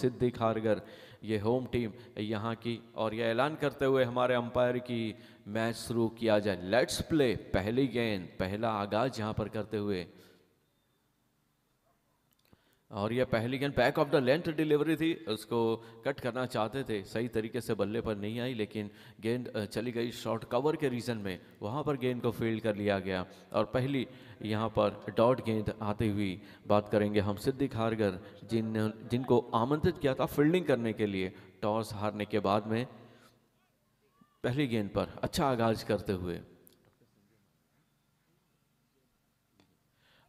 सिद्धि खारगर ये home team यहाँ की और यह ऐलान करते हुए हमारे अंपायर की मैच शुरू किया जाए लेट्स प्ले पहली गेंद पहला आगाज यहाँ पर करते हुए और यह पहली गेंद back of the length delivery थी उसको कट करना चाहते थे सही तरीके से बल्ले पर नहीं आई लेकिन गेंद चली गई शॉर्ट कवर के रीज़न में वहाँ पर गेंद को फील्ड कर लिया गया और पहली यहाँ पर डॉट गेंद आते हुई बात करेंगे हम सिद्धि हारगर जिन जिनको आमंत्रित किया था फील्डिंग करने के लिए टॉस हारने के बाद में पहली गेंद पर अच्छा आगाज करते हुए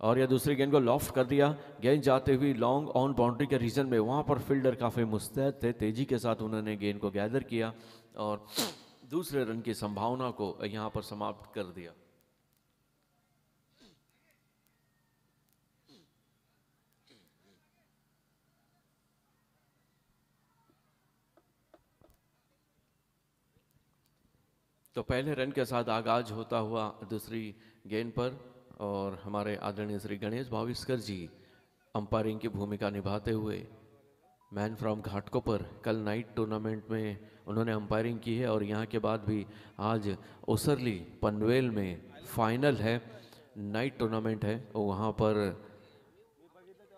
और या दूसरी गेंद को लॉफ्ट कर दिया गेंद जाते हुए लॉन्ग ऑन बाउंड्री के रीजन में वहाँ पर फील्डर काफ़ी मुस्तैद थे तेज़ी के साथ उन्होंने गेंद को गैदर किया और दूसरे रन की संभावना को यहाँ पर समाप्त कर दिया तो पहले रन के साथ आगाज होता हुआ दूसरी गेंद पर और हमारे आदरणीय श्री गणेश भाविस्कर जी अंपायरिंग की भूमिका निभाते हुए मैन फ्रॉम घाटकोपर कल नाइट टूर्नामेंट में उन्होंने अंपायरिंग की है और यहाँ के बाद भी आज ओसरली पनवेल में फाइनल है नाइट टूर्नामेंट है वहाँ पर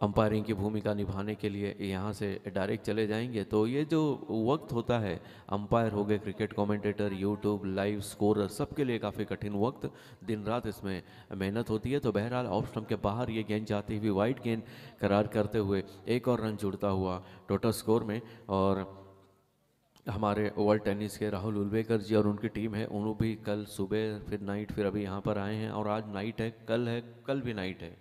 अंपायरिंग की भूमिका निभाने के लिए यहाँ से डायरेक्ट चले जाएंगे तो ये जो वक्त होता है अंपायर हो गए cricket commentator YouTube live scorer सबके लिए काफ़ी कठिन वक्त दिन रात इसमें मेहनत होती है तो बहरहाल ऑफ स्टम्प के बाहर ये गेंद जाती हुई वाइट गेंद करार करते हुए एक और रन जुड़ता हुआ टोटल स्कोर में और हमारे वर्ल्ड टेनिस के राहुल उलवेकर जी और उनकी टीम है उन्होंने भी कल सुबह फिर नाइट फिर अभी यहाँ पर आए हैं और आज नाइट है कल है कल भी नाइट है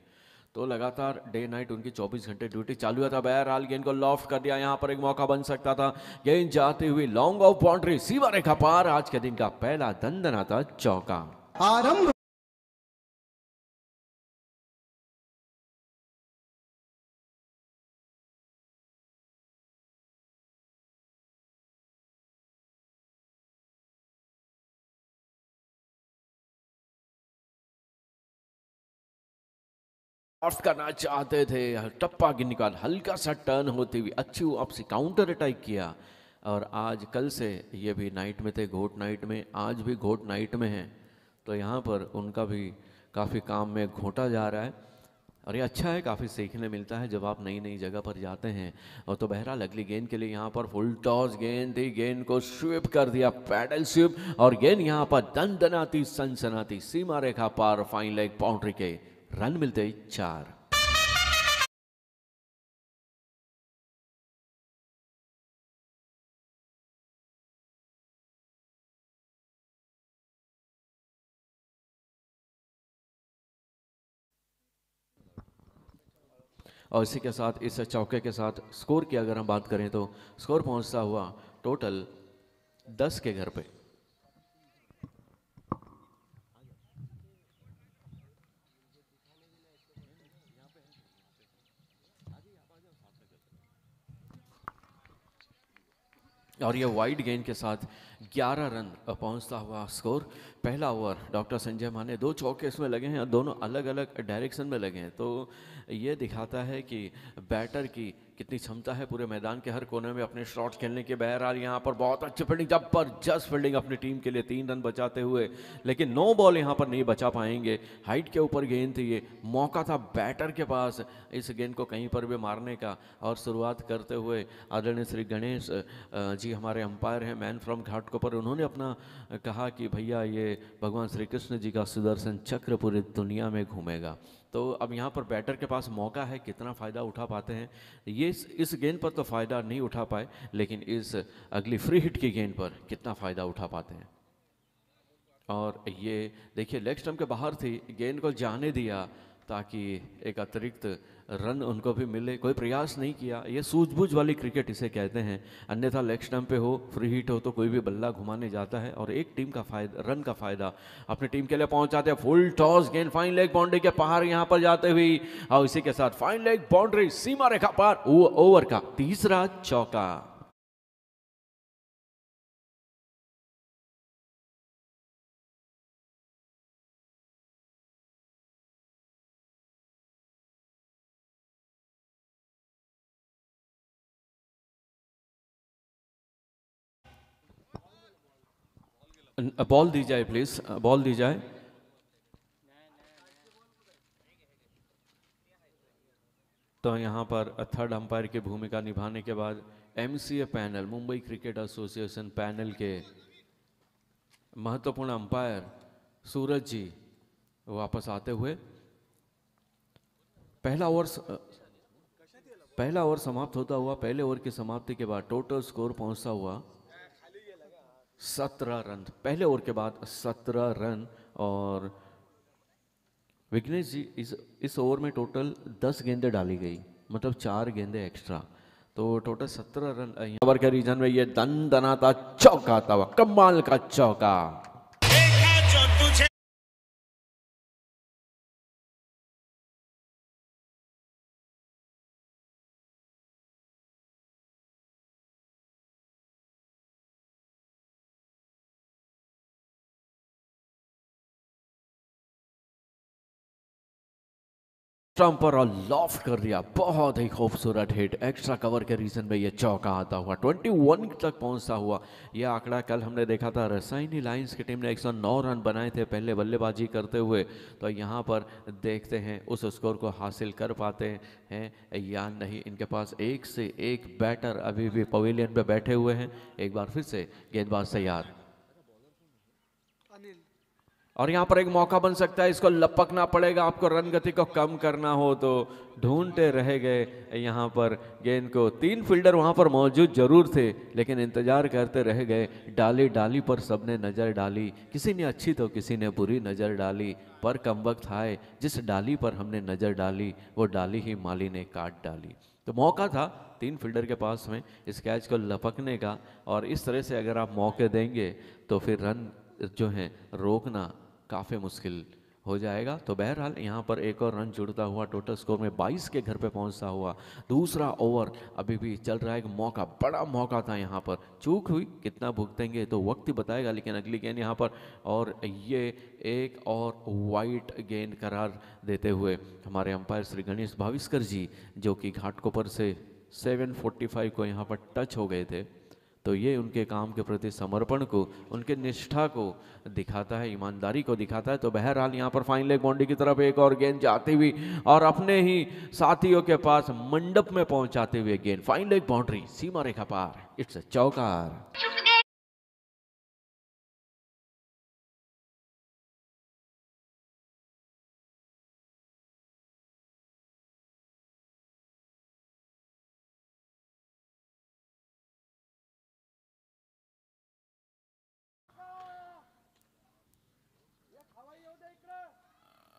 तो लगातार डे नाइट उनकी 24 घंटे ड्यूटी चालू हुआ था बहरहाल गेंद को लॉफ्ट कर दिया यहाँ पर एक मौका बन सकता था गेंद जाते हुए लॉन्ग ऑफ बाउंड्री सीमा रेखा पार आज के दिन का पहला दंदना था चौका आरंभ ऑफ करना चाहते थे टप्पा के निकाल हल्का सा टर्न होते हुए अच्छी अप काउंटर अटैक किया और आज कल से ये भी नाइट में थे घोट नाइट में आज भी घोट नाइट में हैं तो यहाँ पर उनका भी काफ़ी काम में घोटा जा रहा है और ये अच्छा है काफ़ी सीखने मिलता है जब आप नई नई जगह पर जाते हैं और तो बहरा अगली गेंद के लिए यहाँ पर फुल टॉस गेंद थी गेंद को स्विप कर दिया पैडल स्विप और गेंद यहाँ पर दन दनाती सनसनाती सीमा रेखा पार फाइन लेग बाउंड्री के रन मिलते चार और इसी के साथ इस चौके के साथ स्कोर की अगर हम बात करें तो स्कोर पहुंचता हुआ टोटल दस के घर पे और यह वाइड गेंद के साथ 11 रन पहुंचता हुआ स्कोर पहला ओवर डॉक्टर संजय माने दो चौके इसमें लगे हैं और दोनों अलग अलग डायरेक्शन में लगे हैं तो ये दिखाता है कि बैटर की कितनी क्षमता है पूरे मैदान के हर कोने में अपने शॉट खेलने के बहरहाल यहाँ पर बहुत अच्छी फील्डिंग जबरदस्त फील्डिंग अपनी टीम के लिए तीन रन बचाते हुए लेकिन नो बॉल यहाँ पर नहीं बचा पाएंगे हाइट के ऊपर गेंद थी ये मौका था बैटर के पास इस गेंद को कहीं पर भी मारने का और शुरुआत करते हुए आदरणीय श्री गणेश जी हमारे अंपायर हैं मैन फ्रॉम को पर उन्होंने अपना कहा कि भैया ये भगवान श्री कृष्ण जी का सुदर्शन चक्र पूरी दुनिया में घूमेगा तो अब यहाँ पर बैटर के पास मौका है कितना फ़ायदा उठा पाते हैं ये इस, इस गेंद पर तो फ़ायदा नहीं उठा पाए लेकिन इस अगली फ्री हिट की गेंद पर कितना फ़ायदा उठा पाते हैं और ये देखिए लेग स्टम्प के बाहर थी गेंद को जाने दिया ताकि एक अतिरिक्त रन उनको भी मिले कोई प्रयास नहीं किया ये सूझबूझ वाली क्रिकेट इसे कहते हैं अन्यथा लेग स्टम्प पे हो फ्री हिट हो तो कोई भी बल्ला घुमाने जाता है और एक टीम का फायदा रन का फायदा अपनी टीम के लिए पहुंचाते हैं फुल टॉस गेंद फाइन लेग बाउंड्री के पहाड़ यहाँ पर जाते हुए और इसी के साथ फाइन लेग बाउंड्री सीमा रेखा पार ओवर का तीसरा चौका बॉल दी जाए प्लीज़ बॉल दी जाए तो यहाँ पर थर्ड अंपायर की भूमिका निभाने के बाद MCA panel Mumbai cricket association panel के महत्वपूर्ण अंपायर सूरज जी वापस आते हुए पहला ओवर पहला ओवर समाप्त होता हुआ पहले ओवर की समाप्ति के बाद टोटल स्कोर पहुंचता हुआ सत्रह रन पहले ओवर के बाद सत्रह रन और विघ्नेश जी इस इस ओवर में टोटल दस गेंदें डाली गई मतलब चार गेंदें एक्स्ट्रा तो टोटल सत्रह रन ओवर के रीजन में ये दन दनाता चौका था कमाल का चौका ट्रंप पर लॉफ्ट कर दिया बहुत ही खूबसूरत हिट एक्स्ट्रा कवर के रीजन में यह चौका आता हुआ 21 तक पहुंचता हुआ यह आंकड़ा कल हमने देखा था रसायनी लाइन्स की टीम ने 109 रन बनाए थे पहले बल्लेबाजी करते हुए तो यहाँ पर देखते हैं उस स्कोर को हासिल कर पाते हैं या नहीं इनके पास एक से एक बैटर अभी भी पवेलियन पर बैठे हुए हैं एक बार फिर से गेंदबाज तैयार और यहां पर एक मौका बन सकता है इसको लपकना पड़ेगा आपको रन गति को कम करना हो तो ढूंढते रह गए यहां पर गेंद को तीन फील्डर वहां पर मौजूद जरूर थे लेकिन इंतजार करते रह गए डाली डाली पर सबने नज़र डाली किसी ने अच्छी तो किसी ने बुरी नज़र डाली पर कम वक्त आए जिस डाली पर हमने नज़र डाली वो डाली ही माली ने काट डाली तो मौका था तीन फील्डर के पास में इस कैच को लपकने का और इस तरह से अगर आप मौके देंगे तो फिर रन जो है रोकना काफ़ी मुश्किल हो जाएगा तो बहरहाल यहाँ पर एक और रन जुड़ता हुआ टोटल स्कोर में 22 के घर पे पहुँचता हुआ दूसरा ओवर अभी भी चल रहा है एक मौका बड़ा मौका था यहाँ पर चूक हुई कितना भुगतेंगे तो वक्त ही बताएगा लेकिन अगली गेंद यहाँ पर और ये एक और वाइट गेंद करार देते हुए हमारे अंपायर श्री गणेश भाविस्कर जी जो कि घाटकोपर से सेवन को यहाँ पर टच हो गए थे तो ये उनके काम के प्रति समर्पण को उनके निष्ठा को दिखाता है ईमानदारी को दिखाता है तो बहरहाल यहाँ पर फाइन लेग बाउंड्री की तरफ एक और गेंद जाती हुई और अपने ही साथियों के पास मंडप में पहुंचाते हुए गेंद फाइन लेग बाउंड्री सीमा रेखा पार इट्स अ चौकार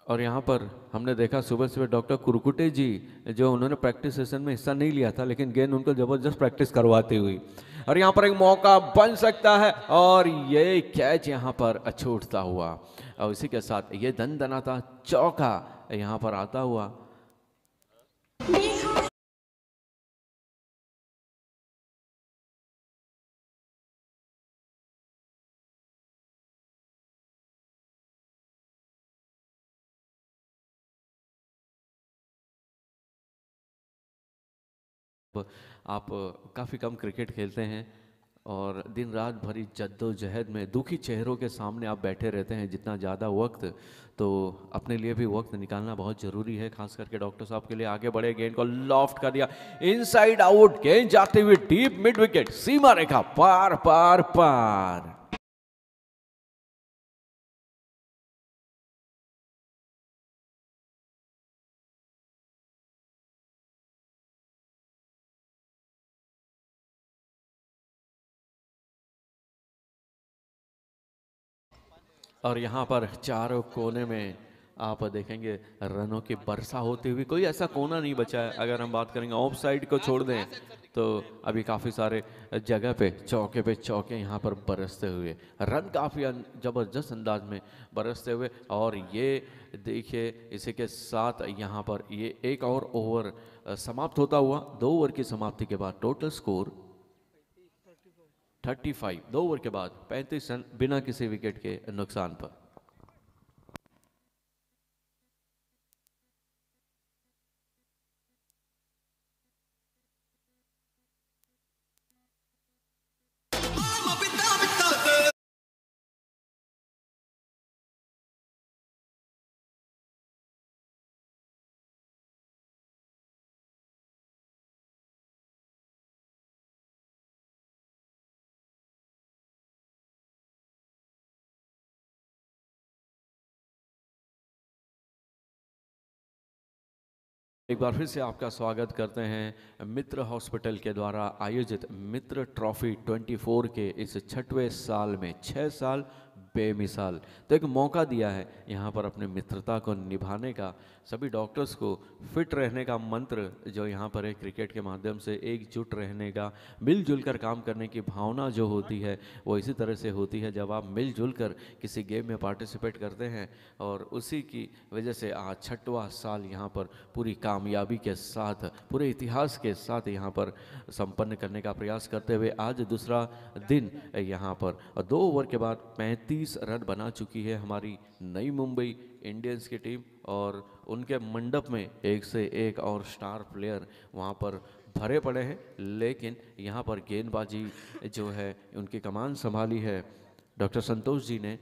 और यहाँ पर हमने देखा सुबह सुबह डॉक्टर कुरकुटे जी जो उन्होंने प्रैक्टिस सेशन में हिस्सा नहीं लिया था लेकिन गेंद उनको ज़बरदस्त प्रैक्टिस करवाती हुई और यहाँ पर एक मौका बन सकता है और ये कैच यहाँ पर अच्छा उठता हुआ और इसी के साथ ये दन दनाता चौका यहाँ पर आता हुआ आप काफ़ी कम क्रिकेट खेलते हैं और दिन रात भरी जद्दोजहद में दुखी चेहरों के सामने आप बैठे रहते हैं जितना ज़्यादा वक्त तो अपने लिए भी वक्त निकालना बहुत ज़रूरी है खास करके डॉक्टर साहब के लिए आगे बढ़े गेंद को लॉफ्ट कर दिया इनसाइड आउट गेंद जाते हुए डीप मिड विकेट सीमा रेखा पार पार पार और यहाँ पर चारों कोने में आप देखेंगे रनों की बरसा होती हुई कोई ऐसा कोना नहीं बचा है अगर हम बात करेंगे ऑफ साइड को छोड़ दें तो अभी काफ़ी सारे जगह पे चौके पे चौके यहाँ पर बरसते हुए रन काफ़ी ज़बरदस्त अंदाज में बरसते हुए और ये देखिए इसी के साथ यहाँ पर ये एक और ओवर समाप्त होता हुआ दो ओवर की समाप्ति के बाद टोटल स्कोर 35 दो ओवर के बाद 35 रन बिना किसी विकेट के नुकसान पर एक बार फिर से आपका स्वागत करते हैं मित्र हॉस्पिटल के द्वारा आयोजित मित्र ट्रॉफी 24 के इस छठवें साल में छः साल बेमिसाल तो एक मौका दिया है यहाँ पर अपने मित्रता को निभाने का सभी डॉक्टर्स को फिट रहने का मंत्र जो यहाँ पर है क्रिकेट के माध्यम से एकजुट रहने का मिलजुल कर काम करने की भावना जो होती है वो इसी तरह से होती है जब आप मिलजुल कर किसी गेम में पार्टिसिपेट करते हैं और उसी की वजह से आज हाँ, छठवा साल यहाँ पर पूरी कामयाबी के साथ पूरे इतिहास के साथ यहाँ पर संपन्न करने का प्रयास करते हुए आज दूसरा दिन यहाँ पर और दो ओवर के बाद पैंतीस 35 रन बना चुकी है हमारी नई मुंबई इंडियंस की टीम और उनके मंडप में एक से एक और स्टार प्लेयर वहाँ पर भरे पड़े हैं लेकिन यहाँ पर गेंदबाजी जो है उनकी कमान संभाली है डॉक्टर संतोष जी ने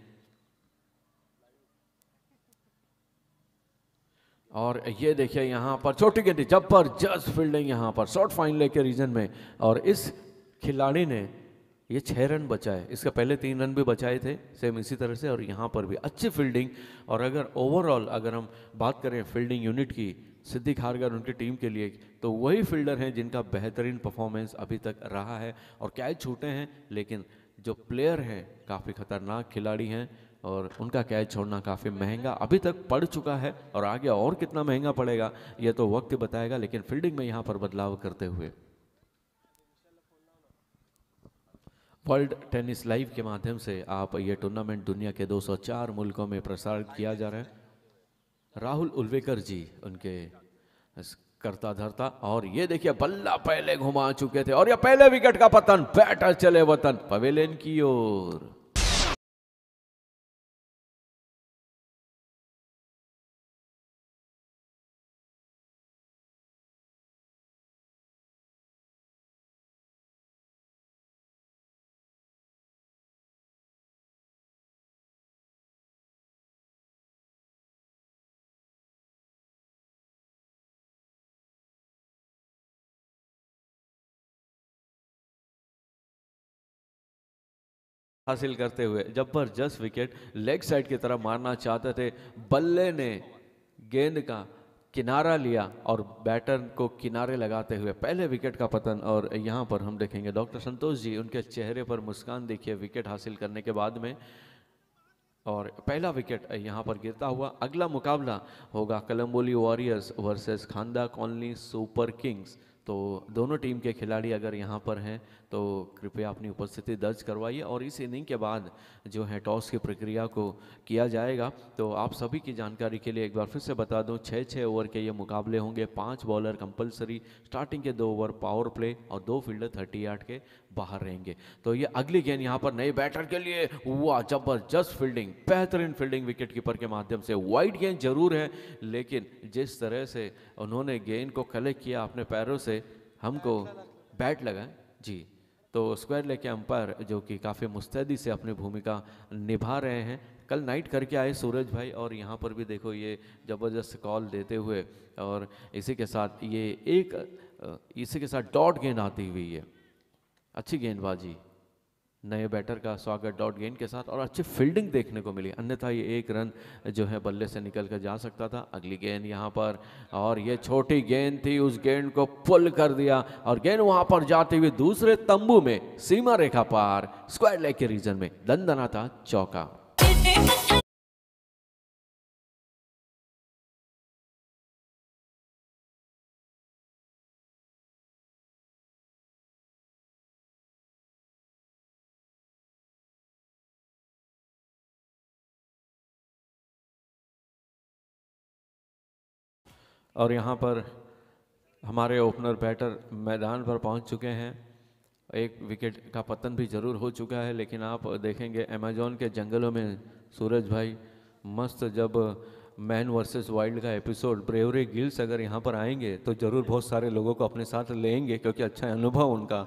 और ये देखिए यहाँ पर छोटी गेंदी जब पर जस्ट फील्डिंग यहाँ पर शॉर्ट फाइन लेके रीजन में और इस खिलाड़ी ने ये छः रन बचाए इसका पहले तीन रन भी बचाए थे सेम इसी तरह से और यहाँ पर भी अच्छी फील्डिंग और अगर ओवरऑल अगर हम बात करें फील्डिंग यूनिट की सिद्धि खारगर उनकी टीम के लिए तो वही फील्डर हैं जिनका बेहतरीन परफॉर्मेंस अभी तक रहा है और कैच छूटे हैं लेकिन जो प्लेयर हैं काफ़ी खतरनाक खिलाड़ी हैं और उनका कैच छोड़ना काफ़ी महंगा अभी तक पड़ चुका है और आगे और कितना महंगा पड़ेगा यह तो वक्त बताएगा लेकिन फील्डिंग में यहाँ पर बदलाव करते हुए वर्ल्ड टेनिस लाइव के माध्यम से आप ये टूर्नामेंट दुनिया के 204 मुल्कों में प्रसारित किया जा रहा है राहुल उल्वेकर जी उनके करता धरता और ये देखिए बल्ला पहले घुमा चुके थे और ये पहले विकेट का पतन बैटर चले वतन पवेलियन की ओर हासिल करते हुए जबरदस्त विकेट लेग साइड की तरफ मारना चाहते थे बल्ले ने गेंद का किनारा लिया और बैटर को किनारे लगाते हुए पहले विकेट का पतन और यहाँ पर हम देखेंगे डॉक्टर संतोष जी उनके चेहरे पर मुस्कान देखिए विकेट हासिल करने के बाद में और पहला विकेट यहाँ पर गिरता हुआ अगला मुकाबला होगा Kalamboli warriors versus Khanda colony super kings तो दोनों टीम के खिलाड़ी अगर यहाँ पर हैं तो कृपया अपनी उपस्थिति दर्ज करवाइए और इस इनिंग के बाद जो है टॉस की प्रक्रिया को किया जाएगा तो आप सभी की जानकारी के लिए एक बार फिर से बता दूं छः छः ओवर के ये मुकाबले होंगे पाँच बॉलर कंपलसरी स्टार्टिंग के दो ओवर पावर प्ले और दो फील्डर थर्टी आठ के बाहर रहेंगे तो ये अगली गेंद यहाँ पर नए बैटर के लिए हुआ जबरदस्त फील्डिंग बेहतरीन फील्डिंग विकेट कीपर के माध्यम से वाइड गेंद जरूर है लेकिन जिस तरह से उन्होंने गेंद को कलेक्ट किया अपने पैरों से हमको अच्छा बैट लगा जी तो स्क्वायर लेके अंपायर जो कि काफ़ी मुस्तैदी से अपनी भूमिका निभा रहे हैं कल नाइट करके आए सूरज भाई और यहाँ पर भी देखो ये ज़बरदस्त कॉल देते हुए और इसी के साथ ये एक इसी के साथ डॉट गेंद आती हुई है अच्छी गेंदबाजी नए बैटर का स्वागत डॉट गेंद के साथ और अच्छी फील्डिंग देखने को मिली अन्यथा ये एक रन जो है बल्ले से निकल कर जा सकता था अगली गेंद यहाँ पर और ये छोटी गेंद थी उस गेंद को पुल कर दिया और गेंद वहाँ पर जाते हुए दूसरे तंबू में सीमा रेखा पार स्क्वायर लेग के रीजन में दन दना था चौका और यहाँ पर हमारे ओपनर बैटर मैदान पर पहुँच चुके हैं एक विकेट का पतन भी ज़रूर हो चुका है लेकिन आप देखेंगे अमेजोन के जंगलों में सूरज भाई मस्त जब मैन वर्सेस वाइल्ड का एपिसोड ब्रेवरी गिल्स अगर यहाँ पर आएंगे तो ज़रूर बहुत सारे लोगों को अपने साथ लेंगे क्योंकि अच्छा अनुभव उनका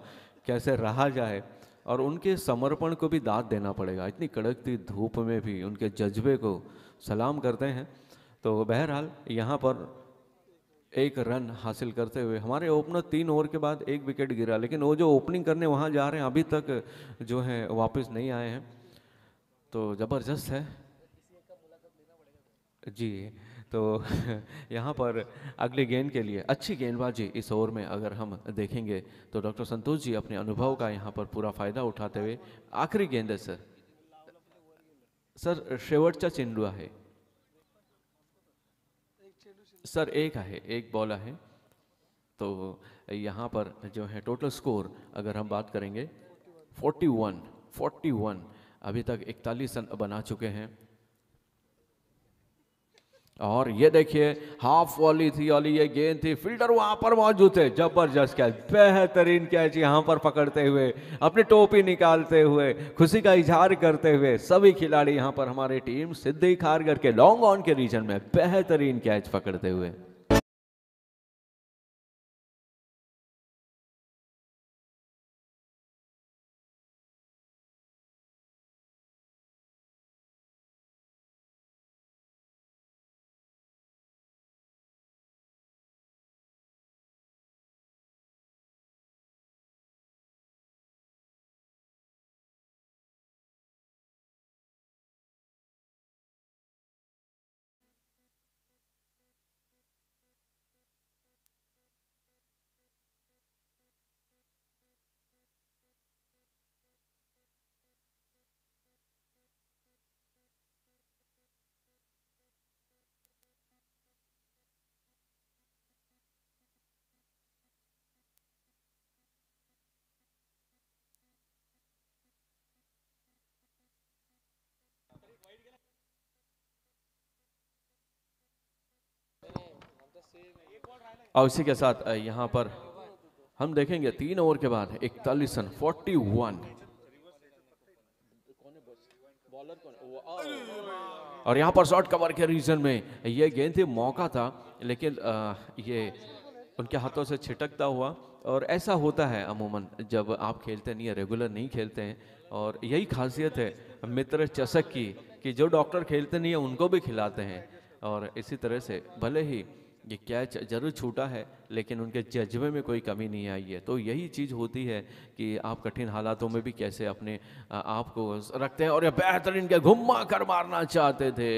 कैसे रहा जाए और उनके समर्पण को भी दाद देना पड़ेगा इतनी कड़कती धूप में भी उनके जज्बे को सलाम करते हैं तो बहरहाल यहाँ पर एक रन हासिल करते हुए हमारे ओपनर तीन ओवर के बाद एक विकेट गिरा लेकिन वो जो ओपनिंग करने वहाँ जा रहे हैं अभी तक जो है वापस नहीं आए हैं तो ज़बरदस्त है जी तो यहाँ पर अगले गेंद के लिए अच्छी गेंदबाजी इस ओवर में अगर हम देखेंगे तो डॉक्टर संतोष जी अपने अनुभव का यहाँ पर पूरा फ़ायदा उठाते हुए आखिरी गेंद है सर सर शेवटचा चेंडुआ है सर एक है एक बॉल है तो यहाँ पर जो है टोटल स्कोर अगर हम बात करेंगे 41 41 अभी तक 41 रन बना चुके हैं और ये देखिए हाफ वॉली थी वाली ये गेंद थी फील्डर वहां पर मौजूद थे जबरदस्त कैच बेहतरीन कैच यहां पर पकड़ते हुए अपनी टोपी निकालते हुए खुशी का इजहार करते हुए सभी खिलाड़ी यहां पर हमारी टीम सिद्धि खारगर के लॉन्ग ऑन के रीजन में बेहतरीन कैच पकड़ते हुए और इसी के साथ यहाँ पर हम देखेंगे तीन ओवर के बाद इकतालीस रन फोर्टी वन और यहाँ पर शॉर्ट कवर के रीजन में ये गेंद थी मौका था लेकिन ये उनके हाथों से छिटकता हुआ और ऐसा होता है अमूमन जब आप खेलते नहीं है रेगुलर नहीं खेलते हैं और यही खासियत है मित्र चषक की कि जो डॉक्टर खेलते नहीं है उनको भी खिलाते हैं और इसी तरह से भले ही ये क्या जरूर छूटा है लेकिन उनके जज्बे में कोई कमी नहीं आई है तो यही चीज़ होती है कि आप कठिन हालातों में भी कैसे अपने आप को रखते हैं और ये बेहतरीन के घुमा कर मारना चाहते थे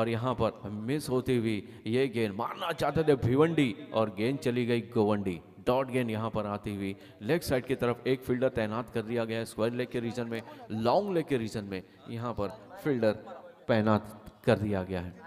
और यहाँ पर मिस होती हुई ये गेंद मारना चाहते थे भिवंडी और गेंद चली गई गोवंडी डॉट गेंद यहाँ पर आती हुई लेग साइड की तरफ एक फील्डर तैनात कर दिया गया है स्क्वायर लेग के रीजन में लॉन्ग लेग के रीजन में यहाँ पर फील्डर तैनात कर दिया गया है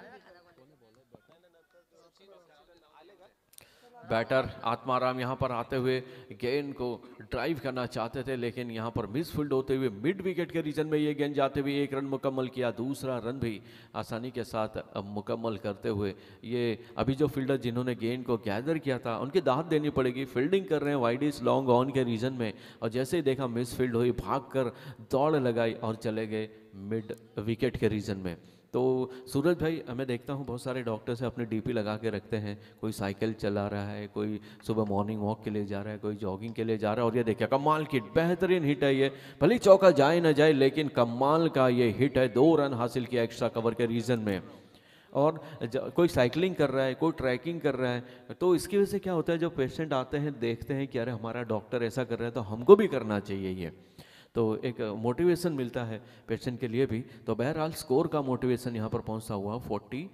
बैटर आत्माराम यहाँ पर आते हुए गेंद को ड्राइव करना चाहते थे लेकिन यहाँ पर मिसफील्ड होते हुए मिड विकेट के रीजन में ये गेंद जाते हुए एक रन मुकम्मल किया दूसरा रन भी आसानी के साथ मुकम्मल करते हुए ये अभी जो फील्डर जिन्होंने गेंद को गैदर किया था उनकी दाहत देनी पड़ेगी फील्डिंग कर रहे हैं वाइडिस लॉन्ग ऑन के रीजन में और जैसे ही देखा मिसफील्ड हुई भाग कर दौड़ लगाई और चले गए मिड विकेट के रीजन में तो सूरज भाई मैं देखता हूँ बहुत सारे डॉक्टर्स अपने डीपी लगा के रखते हैं कोई साइकिल चला रहा है कोई सुबह मॉर्निंग वॉक के लिए जा रहा है कोई जॉगिंग के लिए जा रहा है और ये देखिए कमाल की बेहतरीन हिट है ये भले चौका जाए ना जाए लेकिन कमाल का ये हिट है दो रन हासिल किया एक्स्ट्रा कवर के रीज़न में और कोई साइकिलिंग कर रहा है कोई ट्रैकिंग कर रहा है तो इसकी वजह से क्या होता है जो पेशेंट आते हैं देखते हैं कि अरे हमारा डॉक्टर ऐसा कर रहा है तो हमको भी करना चाहिए ये तो एक मोटिवेशन मिलता है पेशेंट के लिए भी तो बहरहाल स्कोर का मोटिवेशन यहाँ पर पहुँचता हुआ फोर्टी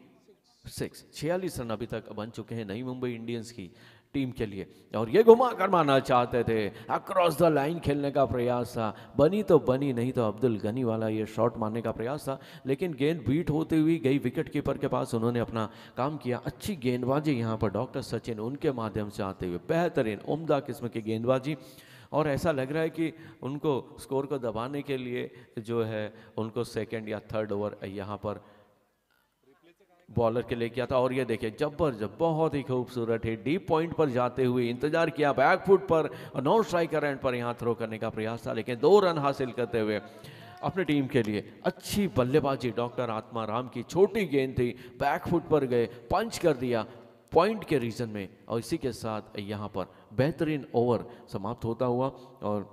सिक्स छियालीस रन अभी तक बन चुके हैं नई मुंबई इंडियंस की टीम के लिए और ये घुमा कर माना चाहते थे अक्रॉस द लाइन खेलने का प्रयास था बनी तो बनी नहीं तो अब्दुल गनी वाला ये शॉट मारने का प्रयास था लेकिन गेंद बीट होती हुई गई विकेट कीपर के पास उन्होंने अपना काम किया अच्छी गेंदबाजी यहाँ पर डॉक्टर सचिन उनके माध्यम से आते हुए बेहतरीन उमदा किस्म की गेंदबाजी और ऐसा लग रहा है कि उनको स्कोर को दबाने के लिए जो है उनको सेकेंड या थर्ड ओवर यहाँ पर बॉलर के लिए किया था और ये देखिए जब बहुत ही खूबसूरत है डीप पॉइंट पर जाते हुए इंतजार किया बैक फुट पर और स्ट्राइक स्ट्राइकर एंड पर यहाँ थ्रो करने का प्रयास था लेकिन दो रन हासिल करते हुए अपने टीम के लिए अच्छी बल्लेबाजी डॉक्टर आत्मा राम की छोटी गेंद थी बैक फुट पर गए पंच कर दिया पॉइंट के रीजन में और इसी के साथ यहाँ पर बेहतरीन ओवर समाप्त होता हुआ और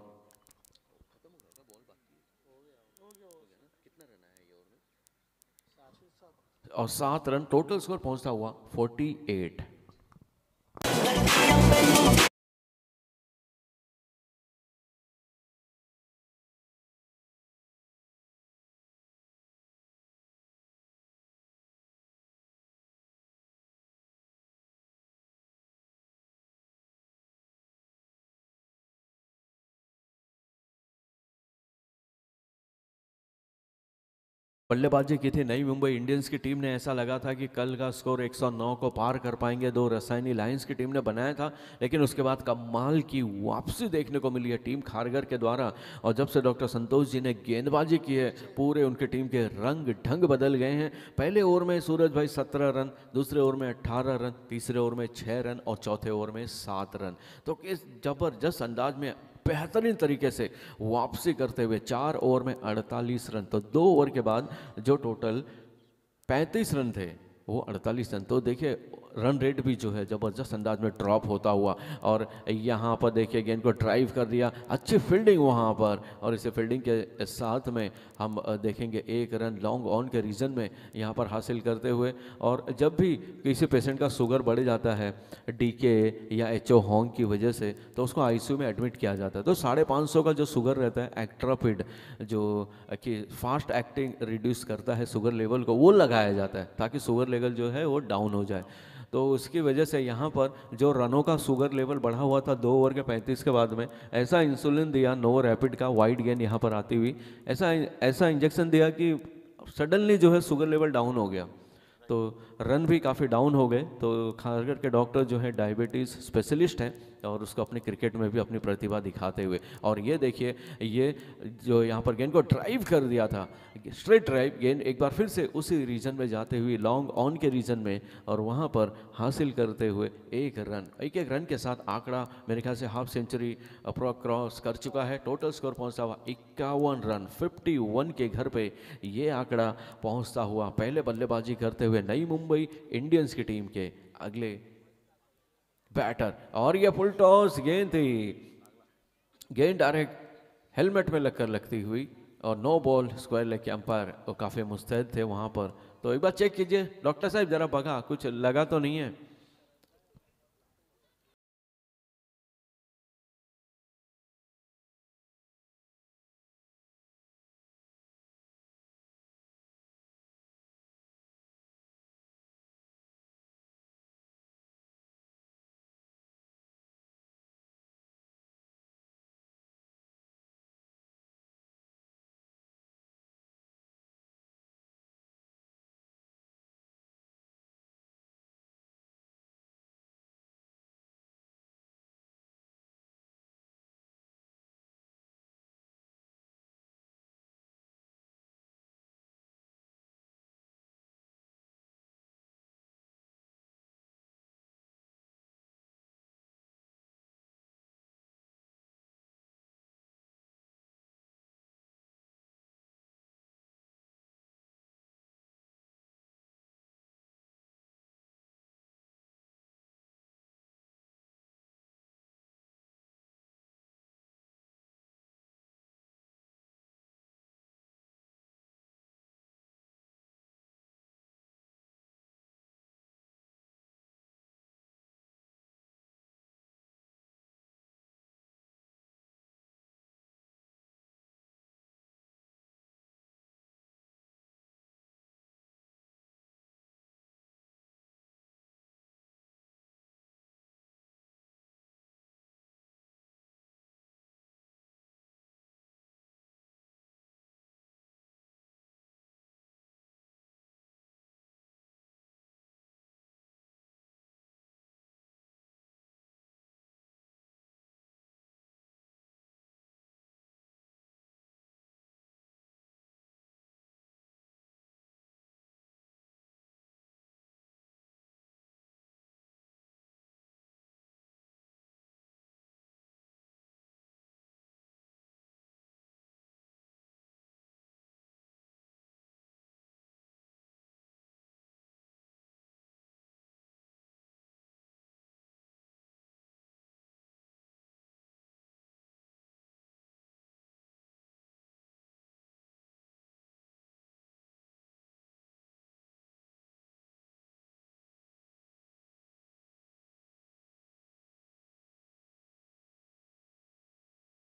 और सात रन टोटल स्कोर पहुंचता हुआ 48 बल्लेबाजी की थी नई मुंबई इंडियंस की टीम ने ऐसा लगा था कि कल का स्कोर 109 को पार कर पाएंगे दो रसायनी लाइन्स की टीम ने बनाया था लेकिन उसके बाद कमाल की वापसी देखने को मिली है टीम खारगर के द्वारा और जब से डॉक्टर संतोष जी ने गेंदबाजी की है पूरे उनकी टीम के रंग ढंग बदल गए हैं पहले ओवर में सूरज भाई सत्रह रन दूसरे ओवर में अट्ठारह रन तीसरे ओवर में छः रन और चौथे ओवर में सात रन तो किस जबरदस्त अंदाज में बेहतरीन तरीके से वापसी करते हुए चार ओवर में 48 रन तो दो ओवर के बाद जो टोटल 35 रन थे वो 48 रन तो देखिए रन रेट भी जो है ज़बरदस्त अंदाज में ड्रॉप होता हुआ और यहाँ पर देखिए गेंद को ड्राइव कर दिया अच्छी फील्डिंग वहाँ पर और इसे फील्डिंग के साथ में हम देखेंगे एक रन लॉन्ग ऑन के रीज़न में यहाँ पर हासिल करते हुए और जब भी किसी पेशेंट का शुगर बढ़ जाता है डी या एच ओ होंग की वजह से तो उसको आई में एडमिट किया जाता है तो साढ़े पाँच सौ का जो शुगर रहता है एक्ट्रापिड जो कि फास्ट एक्टिंग रिड्यूस करता है शुगर लेवल को वो लगाया जाता है ताकि शुगर लेवल जो है वो डाउन हो जाए तो उसकी वजह से यहाँ पर जो रनों का शुगर लेवल बढ़ा हुआ था दो ओवर के पैंतीस के बाद में ऐसा इंसुलिन दिया नो रैपिड का वाइड गेन यहाँ पर आती हुई ऐसा ऐसा इंजेक्शन दिया कि सडनली जो है शुगर लेवल डाउन हो गया तो रन भी काफ़ी डाउन हो गए तो खारगढ़ के डॉक्टर जो है डायबिटीज़ स्पेशलिस्ट हैं और उसको अपने क्रिकेट में भी अपनी प्रतिभा दिखाते हुए और ये देखिए ये जो यहाँ पर गेंद को ड्राइव कर दिया था स्ट्रेट ड्राइव गेंद एक बार फिर से उसी रीजन में जाते हुए लॉन्ग ऑन के रीजन में और वहाँ पर हासिल करते हुए एक रन एक एक रन के साथ आंकड़ा मेरे ख्याल से हाफ सेंचुरी क्रॉस कर चुका है टोटल स्कोर पहुँचता हुआ इक्यावन रन फिफ्टी के घर पर यह आंकड़ा पहुँचता हुआ पहले बल्लेबाजी करते हुए नई मुंबई मुंबई इंडियंस की टीम के अगले बैटर और यह फुल टॉस गेंद थी गेंद डायरेक्ट हेलमेट में लगकर लगती हुई और नो बॉल स्क्वायर लेग के अंपायर काफ़ी मुस्तैद थे वहाँ पर तो एक बार चेक कीजिए डॉक्टर साहब ज़रा भगा कुछ लगा तो नहीं है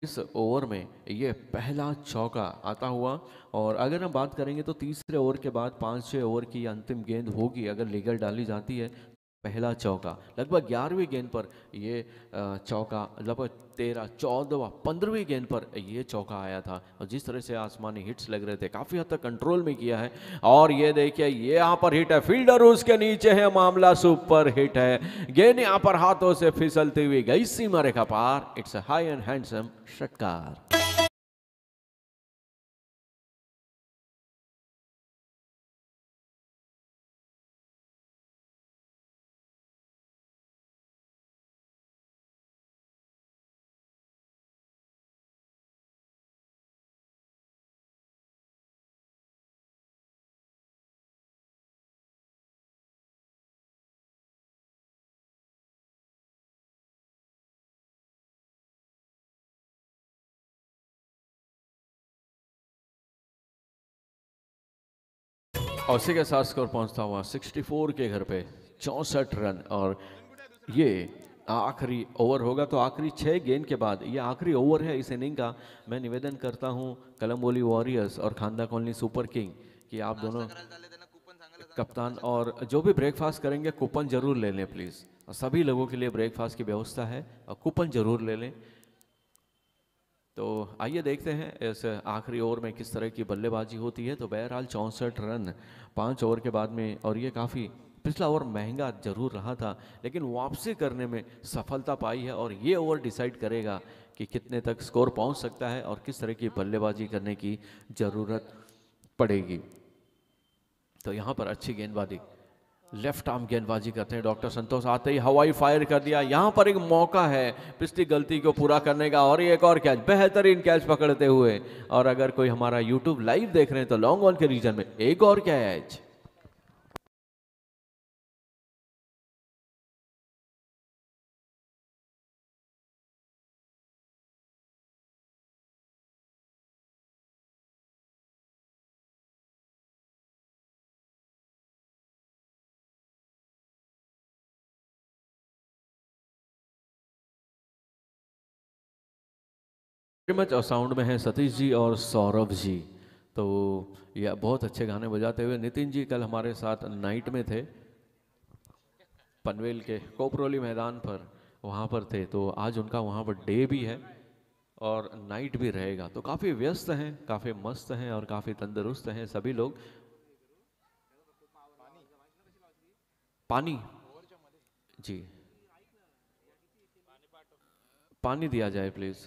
इस ओवर में ये पहला चौका आता हुआ और अगर हम बात करेंगे तो तीसरे ओवर के बाद पाँच छः ओवर की अंतिम गेंद होगी अगर लीगल डाली जाती है पहला चौका लगभग ग्यारहवीं गेंद पर ये चौका लगभग तेरह चौदहवा पंद्रहवीं गेंद पर ये चौका आया था और जिस तरह से आसमानी हिट्स लग रहे थे काफ़ी हद तक कंट्रोल में किया है और ये देखिए ये यहाँ पर हिट है फील्डर उसके नीचे है मामला सुपर हिट है गेंद यहाँ पर हाथों से फिसलती हुई गई सीमा रेखा पार इट्स हाई एंड हैंडसम षटकार और उसी के साथ स्कोर पहुंचता हुआ 64 के घर पे चौंसठ रन और ये आखिरी ओवर होगा तो आखिरी छः गेंद के बाद ये आखिरी ओवर है इस इनिंग का मैं निवेदन करता हूँ कलम्बोली वॉरियर्स और खानदा कॉलोनी सुपर किंग कि आप दोनों कप्तान और जो भी ब्रेकफास्ट करेंगे कूपन जरूर ले लें प्लीज़ सभी लोगों के लिए ब्रेकफास्ट की व्यवस्था है और कूपन जरूर ले लें तो आइए देखते हैं इस आखिरी ओवर में किस तरह की बल्लेबाजी होती है तो बहरहाल चौंसठ रन पाँच ओवर के बाद में और ये काफ़ी पिछला ओवर महंगा जरूर रहा था लेकिन वापसी करने में सफलता पाई है और ये ओवर डिसाइड करेगा कि कितने तक स्कोर पहुंच सकता है और किस तरह की बल्लेबाजी करने की ज़रूरत पड़ेगी तो यहाँ पर अच्छी गेंदबाजी लेफ्ट आर्म गेंदबाजी करते हैं डॉक्टर संतोष आते ही हवाई फायर कर दिया यहाँ पर एक मौका है पिछली गलती को पूरा करने का और एक और कैच बेहतरीन कैच पकड़ते हुए और अगर कोई हमारा यूट्यूब लाइव देख रहे हैं तो लॉन्ग ऑन के रीजन में एक और कैच मच और साउंड में हैं सतीश जी और सौरभ जी तो यह बहुत अच्छे गाने बजाते हुए नितिन जी कल हमारे साथ नाइट में थे पनवेल के कोपरोली मैदान पर वहाँ पर थे तो आज उनका वहाँ पर डे भी है और नाइट भी रहेगा तो काफ़ी व्यस्त हैं काफ़ी मस्त हैं और काफ़ी तंदुरुस्त हैं सभी लोग पानी जी पानी दिया जाए प्लीज़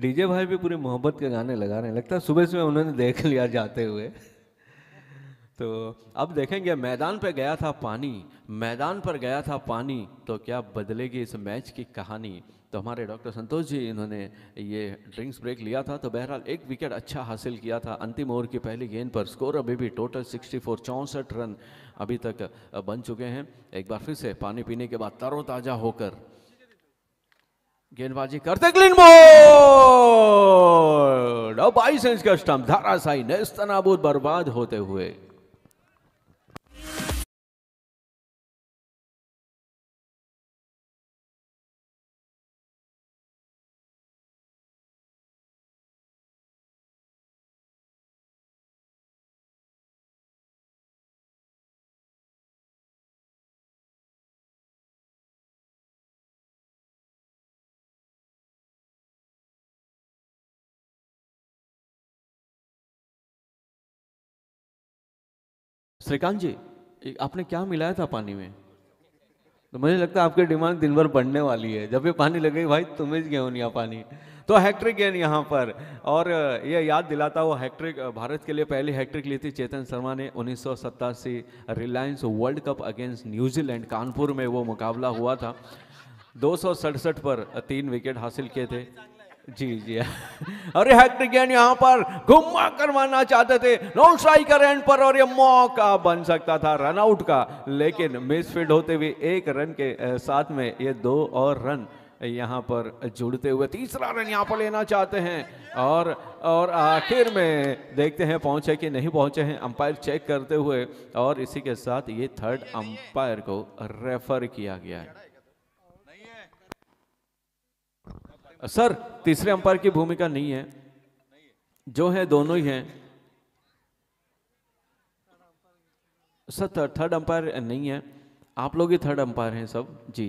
डीजे भाई भी पूरी मोहब्बत के गाने लगा रहे हैं लगता है सुबह सुबह उन्होंने देख लिया जाते हुए तो अब देखेंगे मैदान पर गया था पानी मैदान पर गया था पानी तो क्या बदलेगी इस मैच की कहानी तो हमारे डॉक्टर संतोष जी इन्होंने ये ड्रिंक्स ब्रेक लिया था तो बहरहाल एक विकेट अच्छा हासिल किया था अंतिम ओवर की पहली गेंद पर स्कोर अभी भी टोटल 64 चौंसठ रन अभी तक बन चुके हैं एक बार फिर से पानी पीने के बाद तरोताज़ा होकर गेंदबाजी करते क्लीन बोर्ड अब बाईस इंच का स्टंप धाराशाही नेस्तनाबूद बर्बाद होते हुए श्रीकांत जी आपने क्या मिलाया था पानी में तो मुझे लगता है आपकी डिमांड दिन भर बढ़ने वाली है जब ये पानी लगे भाई तुम्हें क्यों नहीं पानी तो हैट्रिक गेन यहाँ पर और ये याद दिलाता वो हैट्रिक भारत के लिए पहली हैट्रिक ली थी चेतन शर्मा ने उन्नीस Reliance World Cup against New Zealand Kanpur में वो मुकाबला हुआ था दो पर तीन विकेट हासिल किए थे जी जी अरे हेक्ट्रिकियन यहाँ पर घुमा करवाना चाहते थे स्ट्राइक का रन पर और ये मौका बन सकता था आउट का लेकिन मिसफील्ड होते हुए एक रन के साथ में ये दो और रन यहाँ पर जुड़ते हुए तीसरा रन यहाँ पर लेना चाहते हैं और और आखिर में देखते हैं पहुंचे कि नहीं पहुंचे हैं अंपायर चेक करते हुए और इसी के साथ ये थर्ड अंपायर को रेफर किया गया है सर तीसरे अंपायर की भूमिका नहीं है जो है दोनों ही हैं सर थर्ड अंपायर नहीं है आप लोग ही थर्ड अंपायर हैं सब जी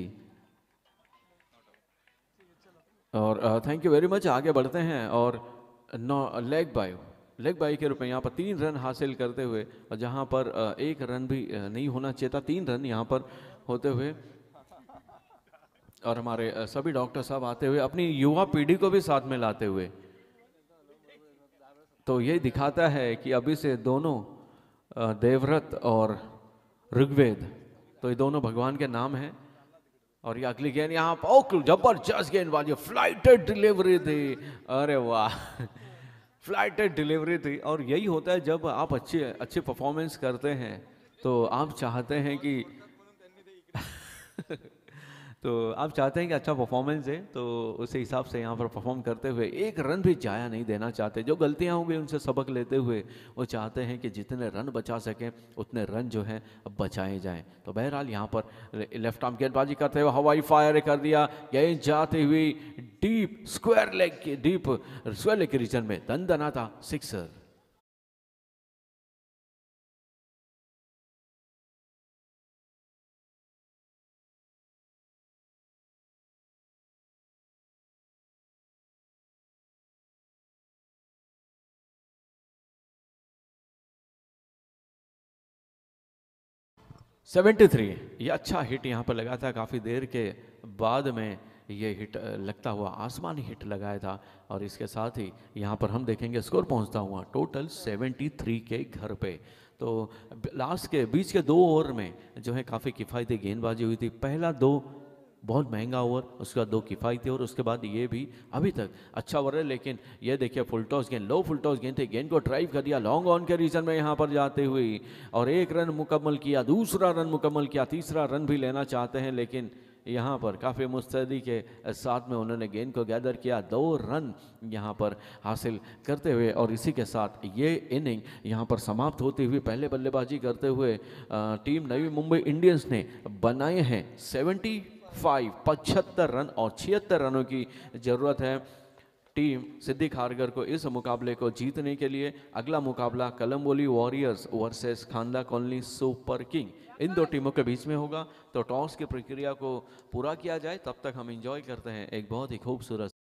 और थैंक यू वेरी मच आगे बढ़ते हैं और no leg bye leg bye के रूप में यहाँ पर तीन रन हासिल करते हुए और जहाँ पर एक रन भी नहीं होना चाहिए था तीन रन यहाँ पर होते हुए और हमारे सभी डॉक्टर साहब आते हुए अपनी युवा पीढ़ी को भी साथ में लाते हुए तो ये दिखाता है कि अभी से दोनों देवव्रत और ऋग्वेद तो ये दोनों भगवान के नाम हैं और ये अगली गेंद यहाँ पर जबरदस्त गेंदबाजी फ्लाइटेड डिलीवरी थी अरे वाह फ्लाइटेड डिलीवरी थी और यही होता है जब आप अच्छे अच्छे परफॉर्मेंस करते हैं तो आप चाहते हैं कि तो आप चाहते हैं कि अच्छा परफॉर्मेंस दें तो उसी हिसाब से यहाँ पर परफॉर्म करते हुए एक रन भी जाया नहीं देना चाहते जो गलतियाँ होंगी उनसे सबक लेते हुए वो चाहते हैं कि जितने रन बचा सकें उतने रन जो हैं बचाए जाएँ तो बहरहाल यहाँ पर लेफ्ट आर्म गेंदबाजी करते हुए हवाई फायर कर दिया गेंद जाती हुई डीप स्क्वायर लेग के डीप स्क्वायर लेग के रीजन में दन दना था सिक्सर 73 ये अच्छा हिट यहाँ पर लगा था काफ़ी देर के बाद में ये हिट लगता हुआ आसमानी हिट लगाया था और इसके साथ ही यहाँ पर हम देखेंगे स्कोर पहुँचता हुआ टोटल 73 के घर पे तो लास्ट के बीच के दो ओवर में जो है काफ़ी किफ़ायती गेंदबाजी हुई थी पहला दो बहुत महंगा ओवर उसके बाद दो किफ़ायती ओवर उसके बाद ये भी अभी तक अच्छा ओवर है लेकिन ये देखिए फुल टॉस गेंद लो फुल टॉस गेंद थे गेंद को ड्राइव कर दिया लॉन्ग ऑन के रीजन में यहाँ पर जाते हुए और एक रन मुकम्मल किया दूसरा रन मुकम्मल किया तीसरा रन भी लेना चाहते हैं लेकिन यहाँ पर काफ़ी मुस्तैदी के साथ में उन्होंने गेंद को गैदर किया दो रन यहाँ पर हासिल करते हुए और इसी के साथ ये इनिंग यहाँ पर समाप्त होते हुए पहले बल्लेबाजी करते हुए टीम नवी मुंबई इंडियंस ने बनाए हैं सेवेंटी फाइव पचहत्तर रन और छिहत्तर रनों की ज़रूरत है टीम सिद्धि खारगर को इस मुकाबले को जीतने के लिए अगला मुकाबला Kalamboli warriors versus Khanda colony super king इन दो टीमों के बीच में होगा तो टॉस की प्रक्रिया को पूरा किया जाए तब तक हम इंजॉय करते हैं एक बहुत ही खूबसूरत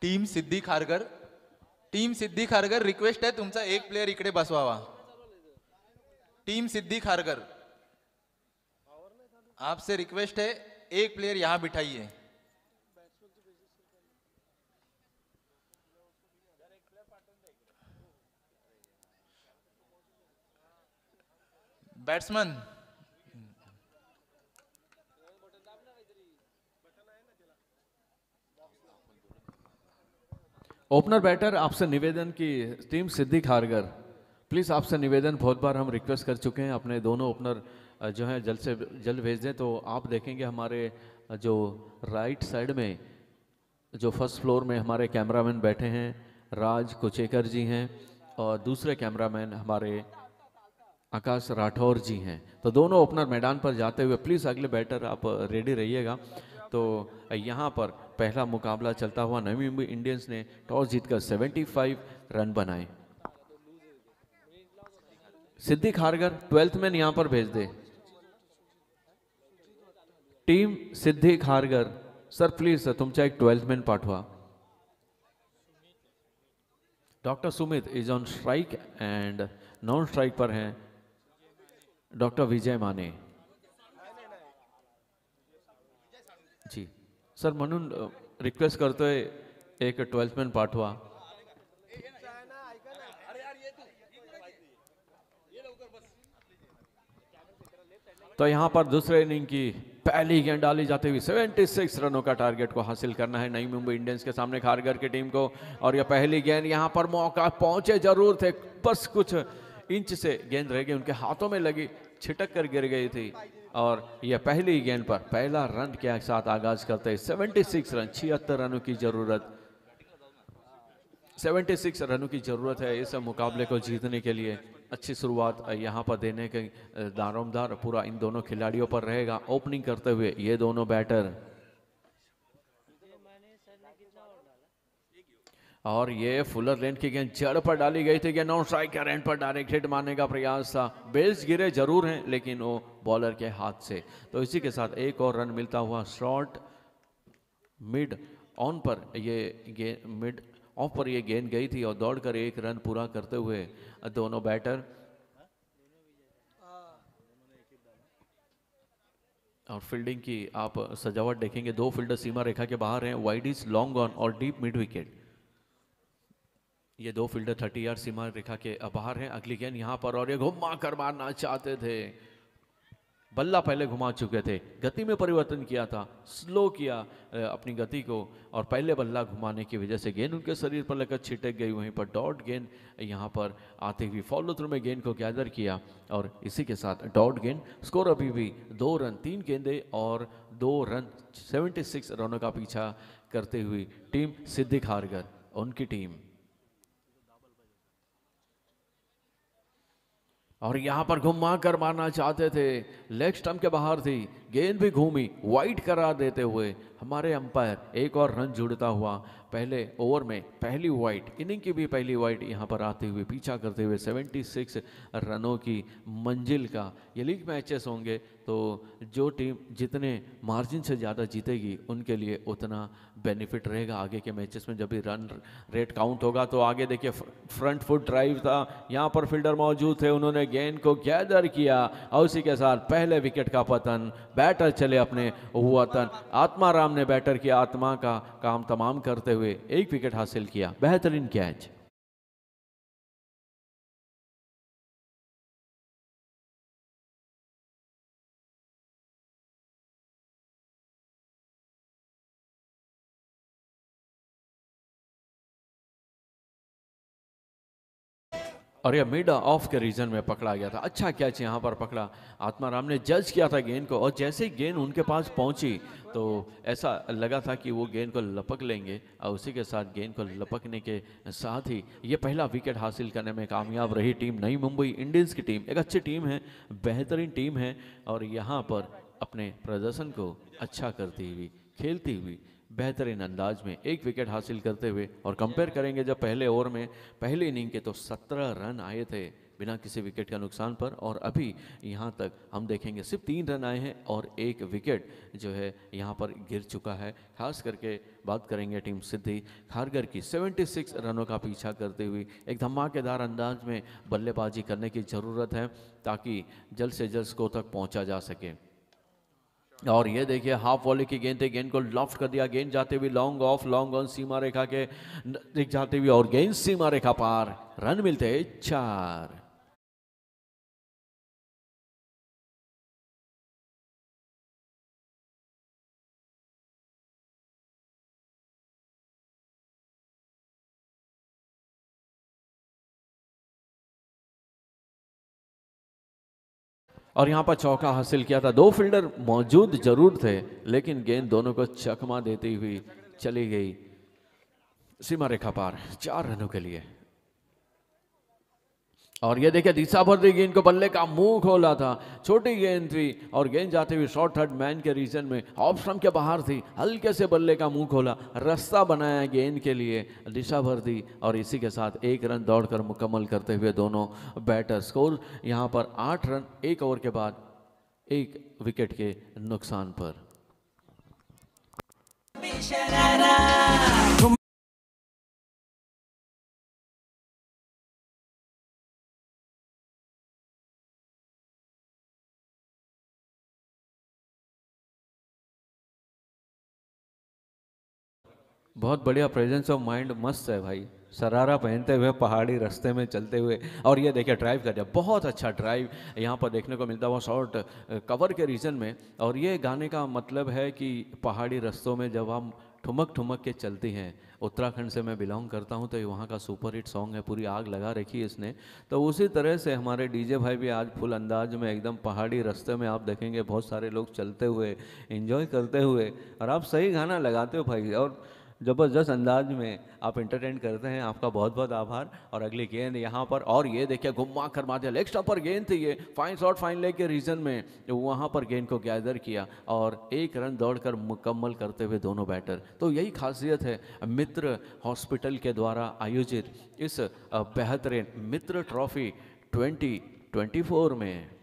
team Siddhi Kharghar team Siddhi Kharghar request है तुम्हारा एक प्लेयर इकडे बसवावा टीम सिद्धि खारगर आपसे रिक्वेस्ट है एक प्लेयर यहां बिठाइए बैट्समैन ओपनर बैटर आपसे निवेदन की टीम सिद्धि हारगर प्लीज़ आपसे निवेदन बहुत बार हम रिक्वेस्ट कर चुके हैं अपने दोनों ओपनर जो हैं जल्द से जल्द भेज दें तो आप देखेंगे हमारे जो राइट साइड में जो फर्स्ट फ्लोर में हमारे कैमरामैन बैठे हैं राज कुचेकर जी हैं और दूसरे कैमरामैन हमारे आकाश राठौर जी हैं तो दोनों ओपनर मैदान पर जाते हुए प्लीज़ अगले बैटर आप रेडी रहिएगा तो यहाँ पर पहला मुकाबला चलता हुआ नवी मुंबई इंडियंस ने टॉस जीतकर 75 रन बनाए सिद्धिक हारगर ट्वेल्थ मैन यहाँ पर भेज दे टीम सिद्धिक हारगर सर प्लीज सर तुम एक ट्वेल्थ मैन पाठवा doctor Sumit is on strike and non strike पर हैं डॉक्टर विजय माने जी सर मनु रिक्वेस्ट है एक ट्वेल्थमॅन पाठवा तो यहां पर दूसरे इनिंग की पहली गेंद डाली जाते हुए 76 रनों का टारगेट को हासिल करना है नई मुंबई इंडियंस के सामने खारगर की टीम को और यह पहली गेंद यहां पर मौका पहुंचे जरूर थे बस कुछ इंच से गेंद रह गई उनके हाथों में लगी छिटक कर गिर गई थी और यह पहली गेंद पर पहला रन के साथ आगाज करते हैं सिक्स रन छिहत्तर रनों की जरूरत 76 रनों की ज़रूरत है इस मुकाबले को जीतने के लिए अच्छी शुरुआत यहां पर देने के दारोमदार पूरा इन दोनों खिलाड़ियों पर रहेगा ओपनिंग करते हुए ये दोनों बैटर और ये फुलर लेन की गेंद जड़ पर डाली गई थी गेंद स्ट्राइक का रेंट पर डायरेक्ट हिट मारने का प्रयास था बेस गिरे जरूर हैं लेकिन वो बॉलर के हाथ से तो इसी के साथ एक और रन मिलता हुआ शॉर्ट मिड ऑन पर ये गेंद मिड ऑफ पर ये गेंद गई थी और दौड़कर एक रन पूरा करते हुए दोनों बैटर और फील्डिंग की आप सजावट देखेंगे दो फील्डर सीमा रेखा के बाहर हैं वाइड इज लॉन्ग ऑन और डीप मिड विकेट ये दो फील्डर थर्टी यार सीमा रेखा के बाहर हैं अगली गेंद यहाँ पर और ये घुमा कर मारना चाहते थे बल्ला पहले घुमा चुके थे गति में परिवर्तन किया था स्लो किया अपनी गति को और पहले बल्ला घुमाने की वजह से गेंद उनके शरीर पर लगकर छिटक गई वहीं पर डॉट गेंद यहाँ पर आते हुए फॉलो थ्रू में गेंद को गैदर किया और इसी के साथ डॉट गेंद स्कोर अभी भी दो रन तीन गेंदे और दो रन सेवेंटी रनों का पीछा करते हुए टीम सिद्धिक हारगर उनकी टीम और यहाँ पर घुमा कर मारना चाहते थे लेग स्टम्प के बाहर थी गेंद भी घूमी वाइट करा देते हुए हमारे अंपायर एक और रन जुड़ता हुआ पहले ओवर में पहली वाइट इनिंग की भी पहली वाइट यहाँ पर आते हुए पीछा करते हुए 76 रनों की मंजिल का ये लीग मैचेस होंगे तो जो टीम जितने मार्जिन से ज़्यादा जीतेगी उनके लिए उतना बेनिफिट रहेगा आगे के मैचेस में जब भी रन रेट काउंट होगा तो आगे देखिए फ्रंट फुट ड्राइव था यहाँ पर फील्डर मौजूद थे उन्होंने गेंद को गैदर किया और उसी के साथ पहले विकेट का पतन बैटर चले अपने वतन आत्मा राम ने बैटर किया आत्मा का काम तमाम करते हुए हुए एक विकेट हासिल किया बेहतरीन कैच और यह मिड ऑफ के रीजन में पकड़ा गया था अच्छा कैच यहाँ पर पकड़ा आत्मा राम ने जज किया था गेंद को और जैसे ही गेंद उनके पास पहुंची तो ऐसा लगा था कि वो गेंद को लपक लेंगे और उसी के साथ गेंद को लपकने के साथ ही ये पहला विकेट हासिल करने में कामयाब रही टीम नई मुंबई इंडियंस की टीम एक अच्छी टीम है बेहतरीन टीम है और यहाँ पर अपने प्रदर्शन को अच्छा करती हुई खेलती हुई बेहतरीन अंदाज में एक विकेट हासिल करते हुए और कंपेयर करेंगे जब पहले ओवर में पहले इनिंग के तो सत्रह रन आए थे बिना किसी विकेट का नुकसान पर और अभी यहाँ तक हम देखेंगे सिर्फ तीन रन आए हैं और एक विकेट जो है यहाँ पर गिर चुका है खास करके बात करेंगे टीम सिद्धि खारगर की 76 रनों का पीछा करते हुए एक धमाकेदार अंदाज में बल्लेबाजी करने की ज़रूरत है ताकि जल्द से जल्द स्कोर तक पहुँचा जा सके और ये देखिए हाफ वॉली की गेंद थी गेंद को लॉफ्ट कर दिया गेंद जाते हुए लॉन्ग ऑफ लॉन्ग ऑन सीमा रेखा के जाते हुए और गेंद सीमा रेखा पार रन मिलते चार और यहाँ पर चौका हासिल किया था दो फील्डर मौजूद जरूर थे लेकिन गेंद दोनों को चकमा देती हुई चली गई सीमा रेखा पार चार रनों के लिए और ये देखिए दिशा भर दी गेंद को बल्ले का मुंह खोला था छोटी गेंद थी और गेंद जाते हुए शॉर्ट थर्ड मैन के रीजन में ऑफ स्टम्प के बाहर थी हल्के से बल्ले का मुंह खोला रास्ता बनाया गेंद के लिए दिशा भर दी और इसी के साथ एक रन दौड़कर मुकम्मल करते हुए दोनों बैटर स्कोर यहाँ पर आठ रन एक ओवर के बाद एक विकेट के नुकसान पर बहुत बढ़िया प्रेजेंस ऑफ माइंड मस्त है भाई सरारा पहनते हुए पहाड़ी रास्ते में चलते हुए और ये देखिए ड्राइव कर दिया बहुत अच्छा ड्राइव यहाँ पर देखने को मिलता है वो शॉर्ट कवर के रीजन में और ये गाने का मतलब है कि पहाड़ी रास्तों में जब हम ठुमक ठुमक के चलती हैं उत्तराखंड से मैं बिलोंग करता हूं तो ये वहाँ का सुपर हिट सॉन्ग है पूरी आग लगा रखी है इसने तो उसी तरह से हमारे डीजे भाई भी आज फुल अंदाज में एकदम पहाड़ी रास्ते में आप देखेंगे बहुत सारे लोग चलते हुए एंजॉय करते हुए और आप सही गाना लगाते हो भाई और ज़बरदस्त अंदाज में आप इंटरटेन करते हैं आपका बहुत बहुत आभार और अगली गेंद यहाँ पर और ये देखिए घुमा कर मार दिया लेग स्टम्पर गेंद थी ये फाइन शॉट फाइन लेग के रीजन में वहाँ पर गेंद को गैदर किया और एक रन दौड़कर मुकम्मल करते हुए दोनों बैटर तो यही खासियत है मित्र हॉस्पिटल के द्वारा आयोजित इस बेहतरीन मित्र ट्रॉफी ट्वेंटी ट्वेंटी फोर में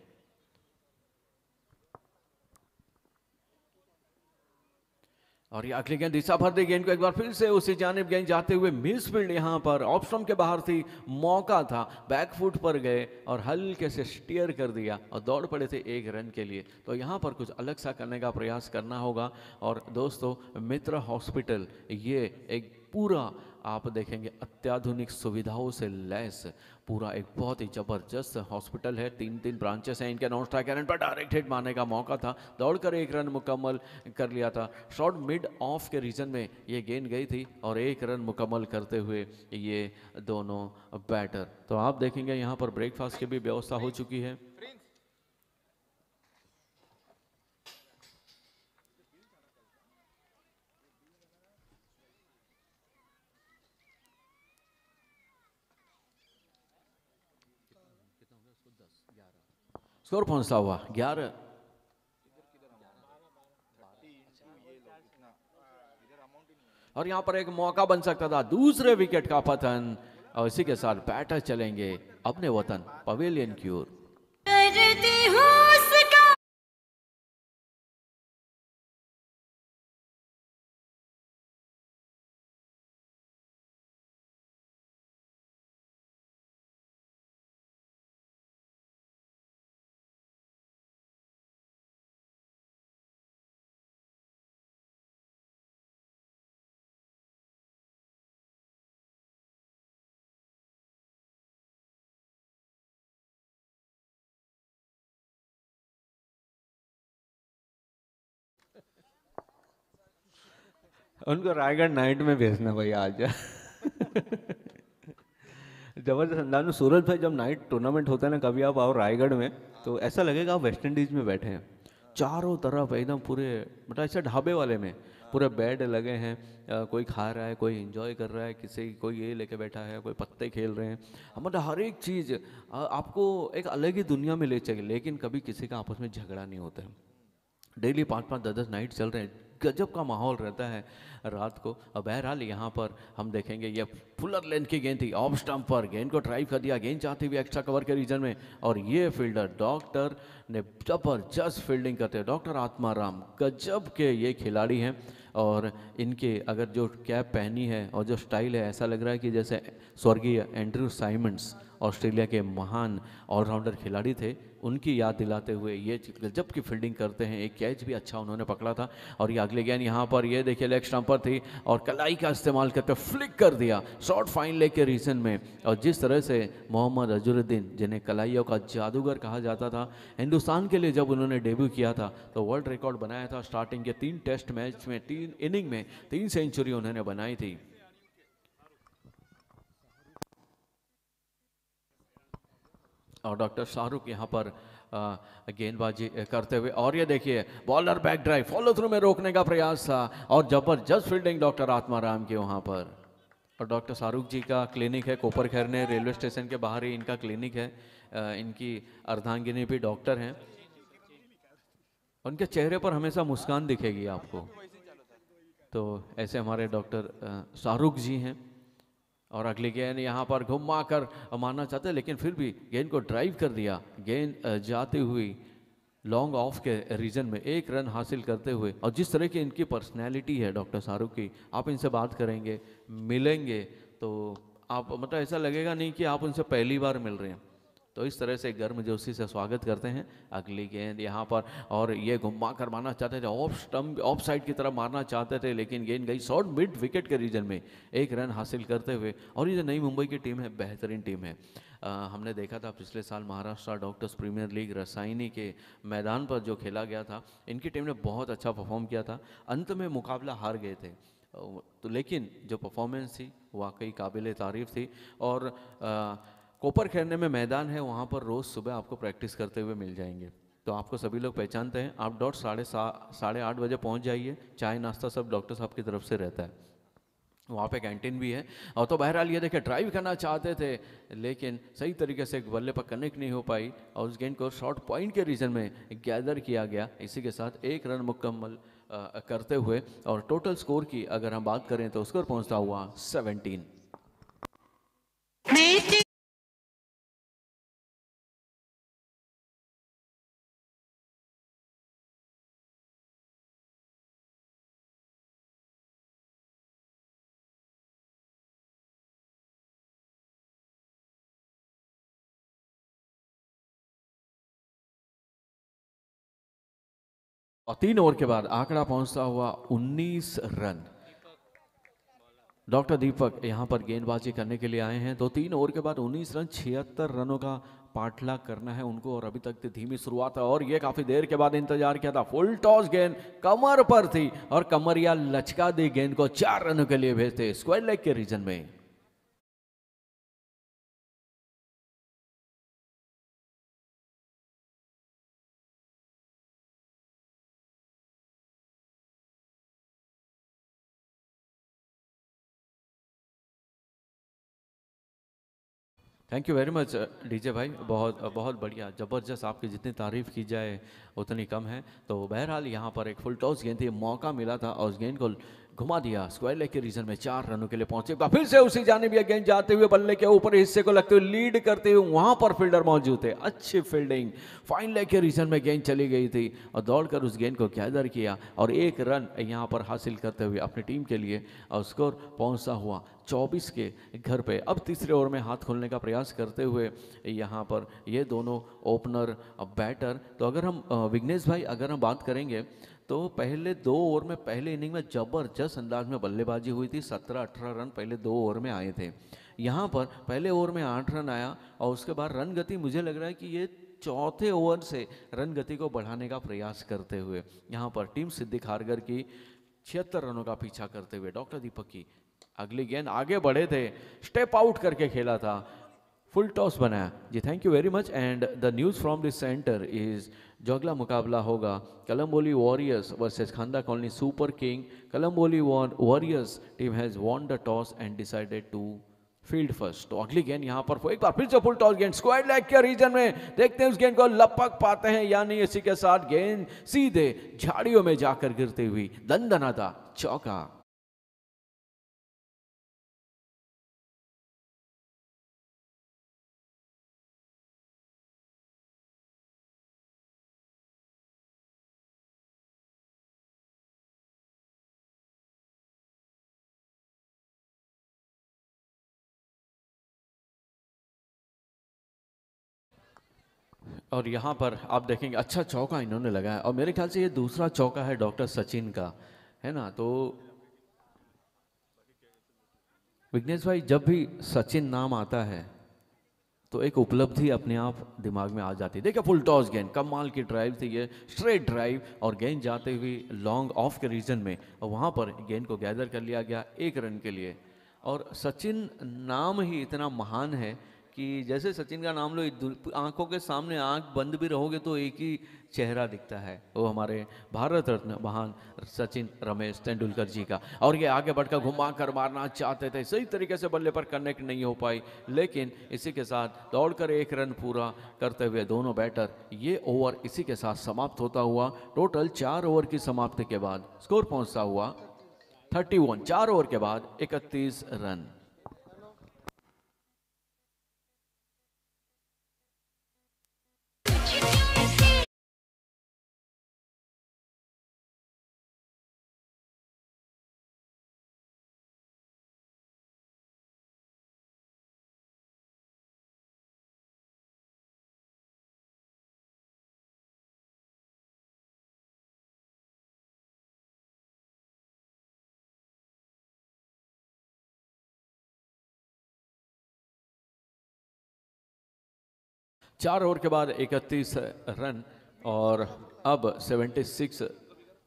और ये अगली गेंद दिशा भर दी गेंद को एक बार फिर से उसी जानब गेंद जाते हुए मिस फील्ड यहाँ पर ऑप्शन के बाहर थी मौका था बैक फुट पर गए और हल्के से स्टीयर कर दिया और दौड़ पड़े थे एक रन के लिए तो यहाँ पर कुछ अलग सा करने का प्रयास करना होगा और दोस्तों मित्र हॉस्पिटल ये एक पूरा आप देखेंगे अत्याधुनिक सुविधाओं से लैस पूरा एक बहुत ही ज़बरदस्त हॉस्पिटल है तीन तीन ब्रांचेस हैं इनके नॉन स्ट्राइक रन पर डायरेक्ट हिट मारने का मौका था दौड़कर एक रन मुकम्मल कर लिया था शॉर्ट मिड ऑफ के रीजन में ये गेंद गई थी और एक रन मुकम्मल करते हुए ये दोनों बैटर तो आप देखेंगे यहाँ पर ब्रेकफास्ट की भी व्यवस्था हो चुकी है स्कोर कौन सा हुआ ग्यारह और यहां पर एक मौका बन सकता था दूसरे विकेट का पतन और इसी के साथ बैटर चलेंगे अपने वतन पवेलियन की ओर उनको रायगढ़ नाइट में भेजना भाई आज जबरदस्त अंदाज में सूरज भाई जब नाइट टूर्नामेंट होता है ना कभी आप आओ रायगढ़ में तो ऐसा लगेगा आप वेस्ट इंडीज में बैठे हैं चारों तरफ एकदम पूरे मतलब ऐसे ढाबे वाले में पूरे बेड लगे हैं कोई खा रहा है कोई इंजॉय कर रहा है किसी कोई ये लेके बैठा है कोई पत्ते खेल रहे हैं मतलब हर एक चीज़ आपको एक अलग ही दुनिया में ले चाहिए लेकिन कभी किसी का आपस में झगड़ा नहीं होता है डेली पाँच पाँच दस दस नाइट चल रहे हैं गजब का माहौल रहता है रात को अब बहरहाल यहाँ पर हम देखेंगे ये फुलर लेंथ की गेंद थी ऑफ स्टम्प पर गेंद को ड्राइव कर दिया गेंद चाहती हुई एक्स्ट्रा कवर के रीजन में और ये फील्डर डॉक्टर ने जबरदस्त फील्डिंग करते हैं डॉक्टर आत्माराम गजब के ये खिलाड़ी हैं और इनके अगर जो कैप पहनी है और जो स्टाइल है ऐसा लग रहा है कि जैसे स्वर्गीय एंड्रू साइमंड्स ऑस्ट्रेलिया के महान ऑलराउंडर खिलाड़ी थे उनकी याद दिलाते हुए ये जबकि की फील्डिंग करते हैं एक कैच भी अच्छा उन्होंने पकड़ा था और ये अगले गेंद यहाँ पर ये देखिए लेग स्टम्पर थी और कलाई का इस्तेमाल करके फ्लिक कर दिया शॉर्ट फाइन लेग के रीजन में और जिस तरह से मोहम्मद अजुरुद्दीन जिन्हें कलाइयों का जादूगर कहा जाता था हिंदुस्तान के लिए जब उन्होंने डेब्यू किया था तो वर्ल्ड रिकॉर्ड बनाया था स्टार्टिंग के तीन टेस्ट मैच में तीन इनिंग में तीन सेंचुरी उन्होंने बनाई थी और डॉक्टर शाहरुख यहाँ पर गेंदबाजी करते हुए और ये देखिए bowler back drive follow through में रोकने का प्रयास था और जबरदस्त फील्डिंग डॉक्टर आत्माराम की वहाँ पर और डॉक्टर शाहरुख जी का क्लिनिक है कोपर खैरने रेलवे स्टेशन के बाहर ही इनका क्लिनिक है इनकी अर्धांगिनी भी डॉक्टर हैं उनके चेहरे पर हमेशा मुस्कान दिखेगी आपको तो ऐसे हमारे डॉक्टर शाहरुख जी हैं और अगली गेंद यहाँ पर घुमा कर मारना चाहते लेकिन फिर भी गेंद को ड्राइव कर दिया गेंद जाती हुई लॉन्ग ऑफ के रीजन में एक रन हासिल करते हुए और जिस तरह की इनकी पर्सनैलिटी है डॉक्टर शाहरुख की आप इनसे बात करेंगे मिलेंगे तो आप मतलब ऐसा लगेगा नहीं कि आप उनसे पहली बार मिल रहे हैं तो इस तरह से गर्म जोशी से स्वागत करते हैं अगली गेंद यहाँ पर और ये घुमा कर मारना चाहते थे ऑफ स्टम्प ऑफ साइड की तरफ मारना चाहते थे लेकिन गेंद गई शॉर्ट मिड विकेट के रीजन में एक रन हासिल करते हुए और ये जो नई मुंबई की टीम है बेहतरीन टीम है आ, हमने देखा था पिछले साल Maharashtra doctors premier league Rasayani के मैदान पर जो खेला गया था इनकी टीम ने बहुत अच्छा परफॉर्म किया था अंत में मुकाबला हार गए थे तो लेकिन जो परफॉर्मेंस थी वाकई काबिल तारीफ थी और आ, कोपर खेलने में मैदान है वहाँ पर रोज़ सुबह आपको प्रैक्टिस करते हुए मिल जाएंगे तो आपको सभी लोग पहचानते हैं आप डॉट साढ़े सा साढ़े आठ बजे पहुँच जाइए चाय नाश्ता सब डॉक्टर साहब की तरफ से रहता है वहाँ पे कैंटीन भी है और तो बहरहाल ये देखिए ड्राइव करना चाहते थे लेकिन सही तरीके से बल्ले पर कनेक्ट नहीं हो पाई और उस गेंद को शॉर्ट पॉइंट के रीजन में गैदर किया गया इसी के साथ एक रन मुकम्मल करते हुए और टोटल स्कोर की अगर हम बात करें तो स्कोर पहुँचता हुआ सेवनटीन और तीन ओवर के बाद आंकड़ा पहुंचता हुआ 19 रन डॉक्टर दीपक यहां पर गेंदबाजी करने के लिए आए हैं तो तीन ओवर के बाद 19 रन छिहत्तर रनों का पाटला करना है उनको और अभी तक धीमी शुरुआत है और यह काफी देर के बाद इंतजार किया था फुल टॉस गेंद कमर पर थी और कमरिया लचका दी गेंद को चार रनों के लिए भेजते स्क्वायर लेग के रीजन में thank you very much DJ भाई बहुत uh, बहुत बढ़िया ज़बरदस्त आपकी जितनी तारीफ़ की जाए उतनी कम है तो बहरहाल यहाँ पर एक फुल टॉस गेंद थी मौका मिला था और उस गेंद को घुमा दिया स्क्वायर लेग के रीजन में चार रनों के लिए पहुंचे फिर से उसी जाने भी अगेन जाते हुए बल्ले के ऊपर हिस्से को लगते हुए लीड करते हुए वहां पर फील्डर मौजूद थे अच्छी फील्डिंग फाइन लेग के रीजन में गेंद चली गई थी और दौड़कर उस गेंद को गैदर किया और एक रन यहाँ पर हासिल करते हुए अपनी टीम के लिए और स्कोर पहुँचा हुआ 24 के घर पे अब तीसरे ओवर में हाथ खोलने का प्रयास करते हुए यहाँ पर ये दोनों ओपनर बैटर तो अगर हम विघ्नेश भाई अगर हम बात करेंगे तो पहले दो ओवर में पहले इनिंग में ज़बरदस्त अंदाज में बल्लेबाजी हुई थी सत्रह अठारह रन पहले दो ओवर में आए थे यहाँ पर पहले ओवर में आठ रन आया और उसके बाद रन गति मुझे लग रहा है कि ये चौथे ओवर से रन गति को बढ़ाने का प्रयास करते हुए यहाँ पर टीम सिद्धि खारगर की छिहत्तर रनों का पीछा करते हुए डॉक्टर दीपक की अगली गेंद आगे बढ़े थे स्टेप आउट करके खेला था फुल टॉस बनाया ji thank you very much and the news from this centre is जो अगला मुकाबला होगा Kalamboli warriors versus Khanda colony super king Kalamboli warriors team has won the toss and decided to field first तो अगली गेंद यहां पर एक बार फिर से फुल टॉस गेंद स्क्वाइड लेग के रीजन में देखते हैं उस गेंद को लपक पाते हैं यानी इसी के साथ गेंद सीधे झाड़ियों में जाकर गिरती हुई था चौका और यहाँ पर आप देखेंगे अच्छा चौका इन्होंने लगाया और मेरे ख्याल से ये दूसरा चौका है डॉक्टर सचिन का है ना तो विघ्नेश भाई जब भी सचिन नाम आता है तो एक उपलब्धि अपने आप दिमाग में आ जाती है देखिए फुल टॉस गेंद कमाल की ड्राइव थी ये स्ट्रेट ड्राइव और गेंद जाते हुए लॉन्ग ऑफ के रीजन में और वहाँ पर गेंद को गैदर कर लिया गया एक रन के लिए और सचिन नाम ही इतना महान है कि जैसे सचिन का नाम लो आंखों के सामने आंख बंद भी रहोगे तो एक ही चेहरा दिखता है वो हमारे भारत रत्न महान सचिन रमेश तेंदुलकर जी का और ये आगे बढ़कर घुमा कर मारना चाहते थे सही तरीके से बल्ले पर कनेक्ट नहीं हो पाई लेकिन इसी के साथ दौड़कर एक रन पूरा करते हुए दोनों बैटर ये ओवर इसी के साथ समाप्त होता हुआ टोटल चार ओवर की समाप्ति के बाद स्कोर पहुँचता हुआ थर्टी वन चार ओवर के बाद इकतीस रन चार ओवर के बाद 31 रन और अब 76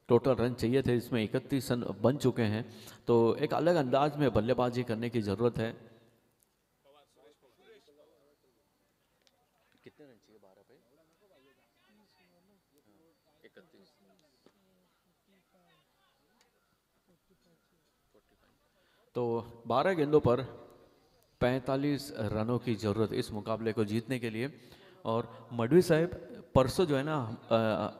टोटल रन चाहिए थे इसमें 31 रन बन चुके हैं तो एक अलग अंदाज में बल्लेबाजी करने की ज़रूरत है बारह हाँ, तो 12 गेंदों पर 45 रनों की ज़रूरत इस मुकाबले को जीतने के लिए और मडवी साहब परसों जो है ना आ, आ,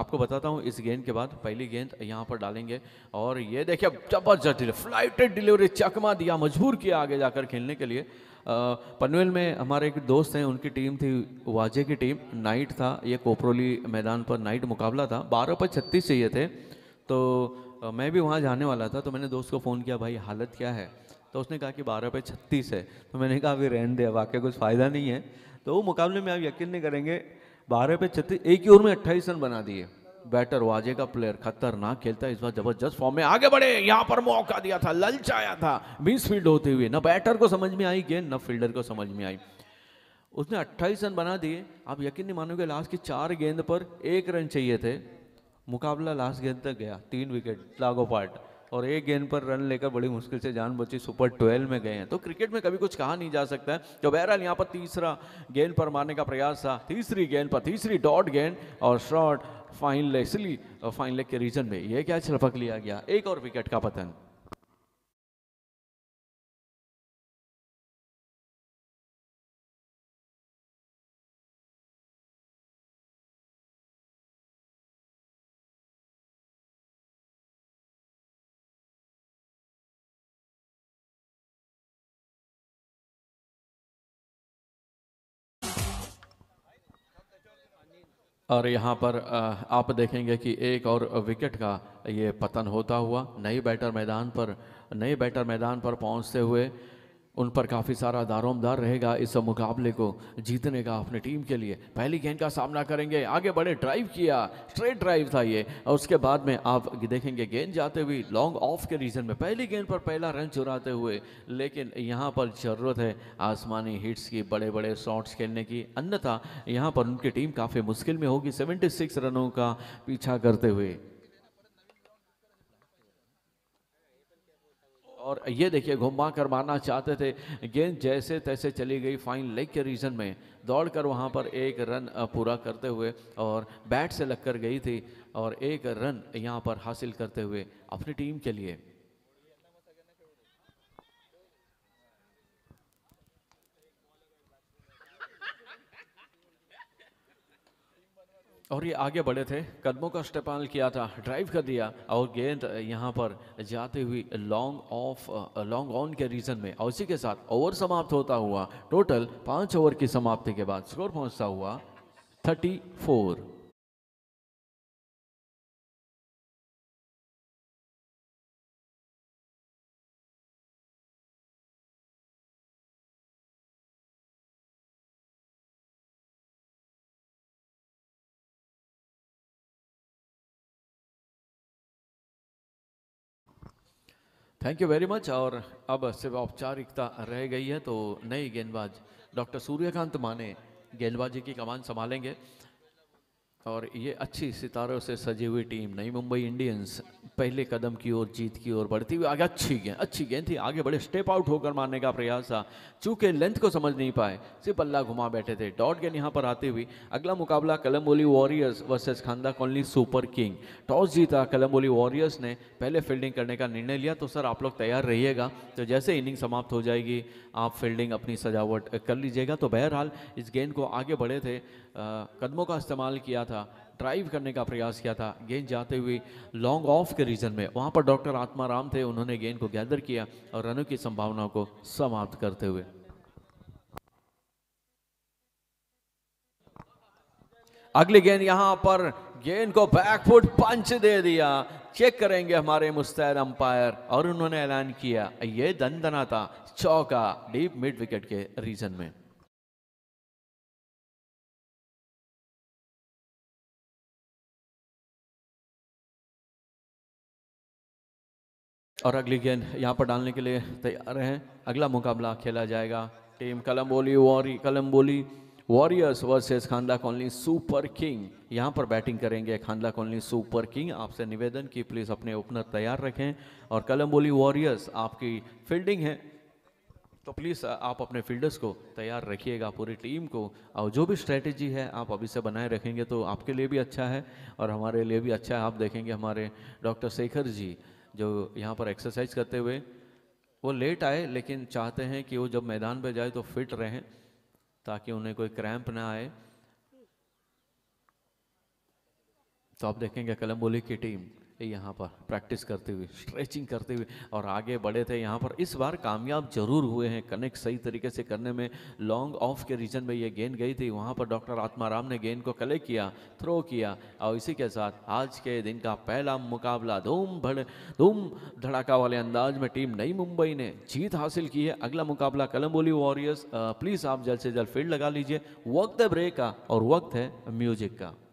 आपको बताता हूँ इस गेंद के बाद पहली गेंद यहाँ पर डालेंगे और ये देखिए जबरदस्त डिले फ्लाइटेड डिलीवरी चकमा दिया मजबूर किया आगे जाकर खेलने के लिए पनवेल में हमारे एक दोस्त हैं उनकी टीम थी वाजे की टीम नाइट था ये कोपरोली मैदान पर नाइट मुकाबला था बारह पर छत्तीस चाहिए थे तो मैं भी वहाँ जाने वाला था तो मैंने दोस्त को फ़ोन किया भाई हालत क्या है तो उसने कहा कि बारह पे छत्तीस है तो मैंने कहा अभी रहन दे वाकई कुछ फ़ायदा नहीं है तो वो मुकाबले में आप यकीन नहीं करेंगे बारह पे छत्तीस एक ही ओवर में अट्ठाईस रन बना दिए बैटर वाजे का प्लेयर खतरनाक खेलता है इस बार जबरदस्त फॉर्म में आगे बढ़े यहाँ पर मौका दिया था ललचाया था मिस फील्ड होते हुए ना बैटर को समझ में आई गेंद ना फील्डर को समझ में आई उसने 28 रन बना दिए आप यकीन नहीं मानोगे लास्ट की चार गेंद पर एक रन चाहिए थे मुकाबला लास्ट गेंद तक गया तीन विकेट लागो पार्ट और एक गेंद पर रन लेकर बड़ी मुश्किल से जान बची सुपर ट्वेल्व में गए हैं तो क्रिकेट में कभी कुछ कहा नहीं जा सकता है तो बहरहाल यहाँ पर तीसरा गेंद पर मारने का प्रयास था तीसरी गेंद पर तीसरी डॉट गेंद और शॉर्ट फाइन इसलिए फाइन लेग के रीजन में यह क्या छलपक लिया गया एक और विकेट का पतन और यहाँ पर आप देखेंगे कि एक और विकेट का ये पतन होता हुआ नई बैटर मैदान पर नई बैटर मैदान पर पहुँचते हुए उन पर काफ़ी सारा दारोमदार रहेगा इस मुकाबले को जीतने का अपने टीम के लिए पहली गेंद का सामना करेंगे आगे बढ़े ड्राइव किया स्ट्रेट ड्राइव था ये और उसके बाद में आप देखेंगे गेंद जाते हुए लॉन्ग ऑफ के रीजन में पहली गेंद पर पहला रन चुराते हुए लेकिन यहाँ पर ज़रूरत है आसमानी हिट्स की बड़े बड़े शॉट्स खेलने की अन्यथा यहाँ पर उनकी टीम काफ़ी मुश्किल में होगी सेवेंटी रनों का पीछा करते हुए और ये देखिए घुमा कर मारना चाहते थे गेंद जैसे तैसे चली गई फाइन लेग के रीजन में दौड़ कर वहाँ पर एक रन पूरा करते हुए और बैट से लग कर गई थी और एक रन यहाँ पर हासिल करते हुए अपनी टीम के लिए और ये आगे बढ़े थे कदमों का इस्तेमाल किया था ड्राइव कर दिया और गेंद यहाँ पर जाते हुए लॉन्ग ऑफ लॉन्ग ऑन के रीजन में और इसी के साथ ओवर समाप्त होता हुआ टोटल पाँच ओवर की समाप्ति के बाद स्कोर पहुँचता हुआ thirty four thank you very much और अब सिर्फ औपचारिकता रह गई है तो नई गेंदबाज डॉक्टर सूर्यकांत माने गेंदबाजी की कमान संभालेंगे और ये अच्छी सितारों से सजी हुई टीम नई मुंबई इंडियंस पहले कदम की ओर जीत की ओर बढ़ती हुई आगे अच्छी गेंद अच्छी गेंद थी आगे बड़े स्टेप आउट होकर मारने का प्रयास था चूंकि लेंथ को समझ नहीं पाए सिर्फ बल्ला घुमा बैठे थे डॉट गेंद यहाँ पर आती हुई अगला मुकाबला Kalamboli warriors versus Khanda colony super king toss जीता कलम्बोली वॉरियर्स ने पहले फील्डिंग करने का निर्णय लिया तो सर आप लोग तैयार रहिएगा तो जैसे इनिंग समाप्त हो जाएगी आप फील्डिंग अपनी सजावट कर लीजिएगा तो बहरहाल इस गेंद को आगे बढ़े थे कदमों का इस्तेमाल किया था ड्राइव करने का प्रयास किया था गेंद जाते हुए लॉन्ग ऑफ के रीजन में वहाँ पर डॉक्टर आत्मा राम थे उन्होंने गेंद को गैदर किया और रनों की संभावनाओं को समाप्त करते हुए अगली गेंद यहां पर गेंद को बैकफुट पंच दे दिया चेक करेंगे हमारे मुस्तैद अंपायर और उन्होंने ऐलान किया ये दंदना था चौका डीप मिड विकेट के रीजन में और अगली गेंद यहाँ पर डालने के लिए तैयार हैं अगला मुकाबला खेला जाएगा टीम कलम बोली वॉरी Kalamboli warriors versus Khanda colony super king यहाँ पर बैटिंग करेंगे खानदा कॉलोनी सुपर किंग आपसे निवेदन कि प्लीज़ अपने ओपनर तैयार रखें और कलम बोली वॉरियर्स आपकी फील्डिंग है तो प्लीज़ आप अपने फील्डर्स को तैयार रखिएगा पूरी टीम को और जो भी स्ट्रेटेजी है आप अभी से बनाए रखेंगे तो आपके लिए भी अच्छा है और हमारे लिए भी अच्छा है आप देखेंगे हमारे डॉक्टर शेखर जी जो यहाँ पर एक्सरसाइज करते हुए वो लेट आए लेकिन चाहते हैं कि वो जब मैदान पर जाए तो फिट रहें ताकि उन्हें कोई क्रैम्प ना आए तो आप देखेंगे कलम्बोली की टीम यहाँ पर प्रैक्टिस करते हुए स्ट्रेचिंग करते हुए और आगे बढ़े थे यहाँ पर इस बार कामयाब जरूर हुए हैं कनेक्ट सही तरीके से करने में लॉन्ग ऑफ के रीजन में ये गेंद गई थी वहाँ पर डॉक्टर आत्माराम ने गेंद को कलेक्ट किया थ्रो किया और इसी के साथ आज के दिन का पहला मुकाबला धूम भड़ धूम धड़ाका वाले अंदाज में टीम नई मुंबई ने जीत हासिल की है अगला मुकाबला कलम्बोली वॉरियर्स प्लीज़ आप जल्द से जल्द फील्ड लगा लीजिए वक्त है ब्रेक का और वक्त है म्यूजिक का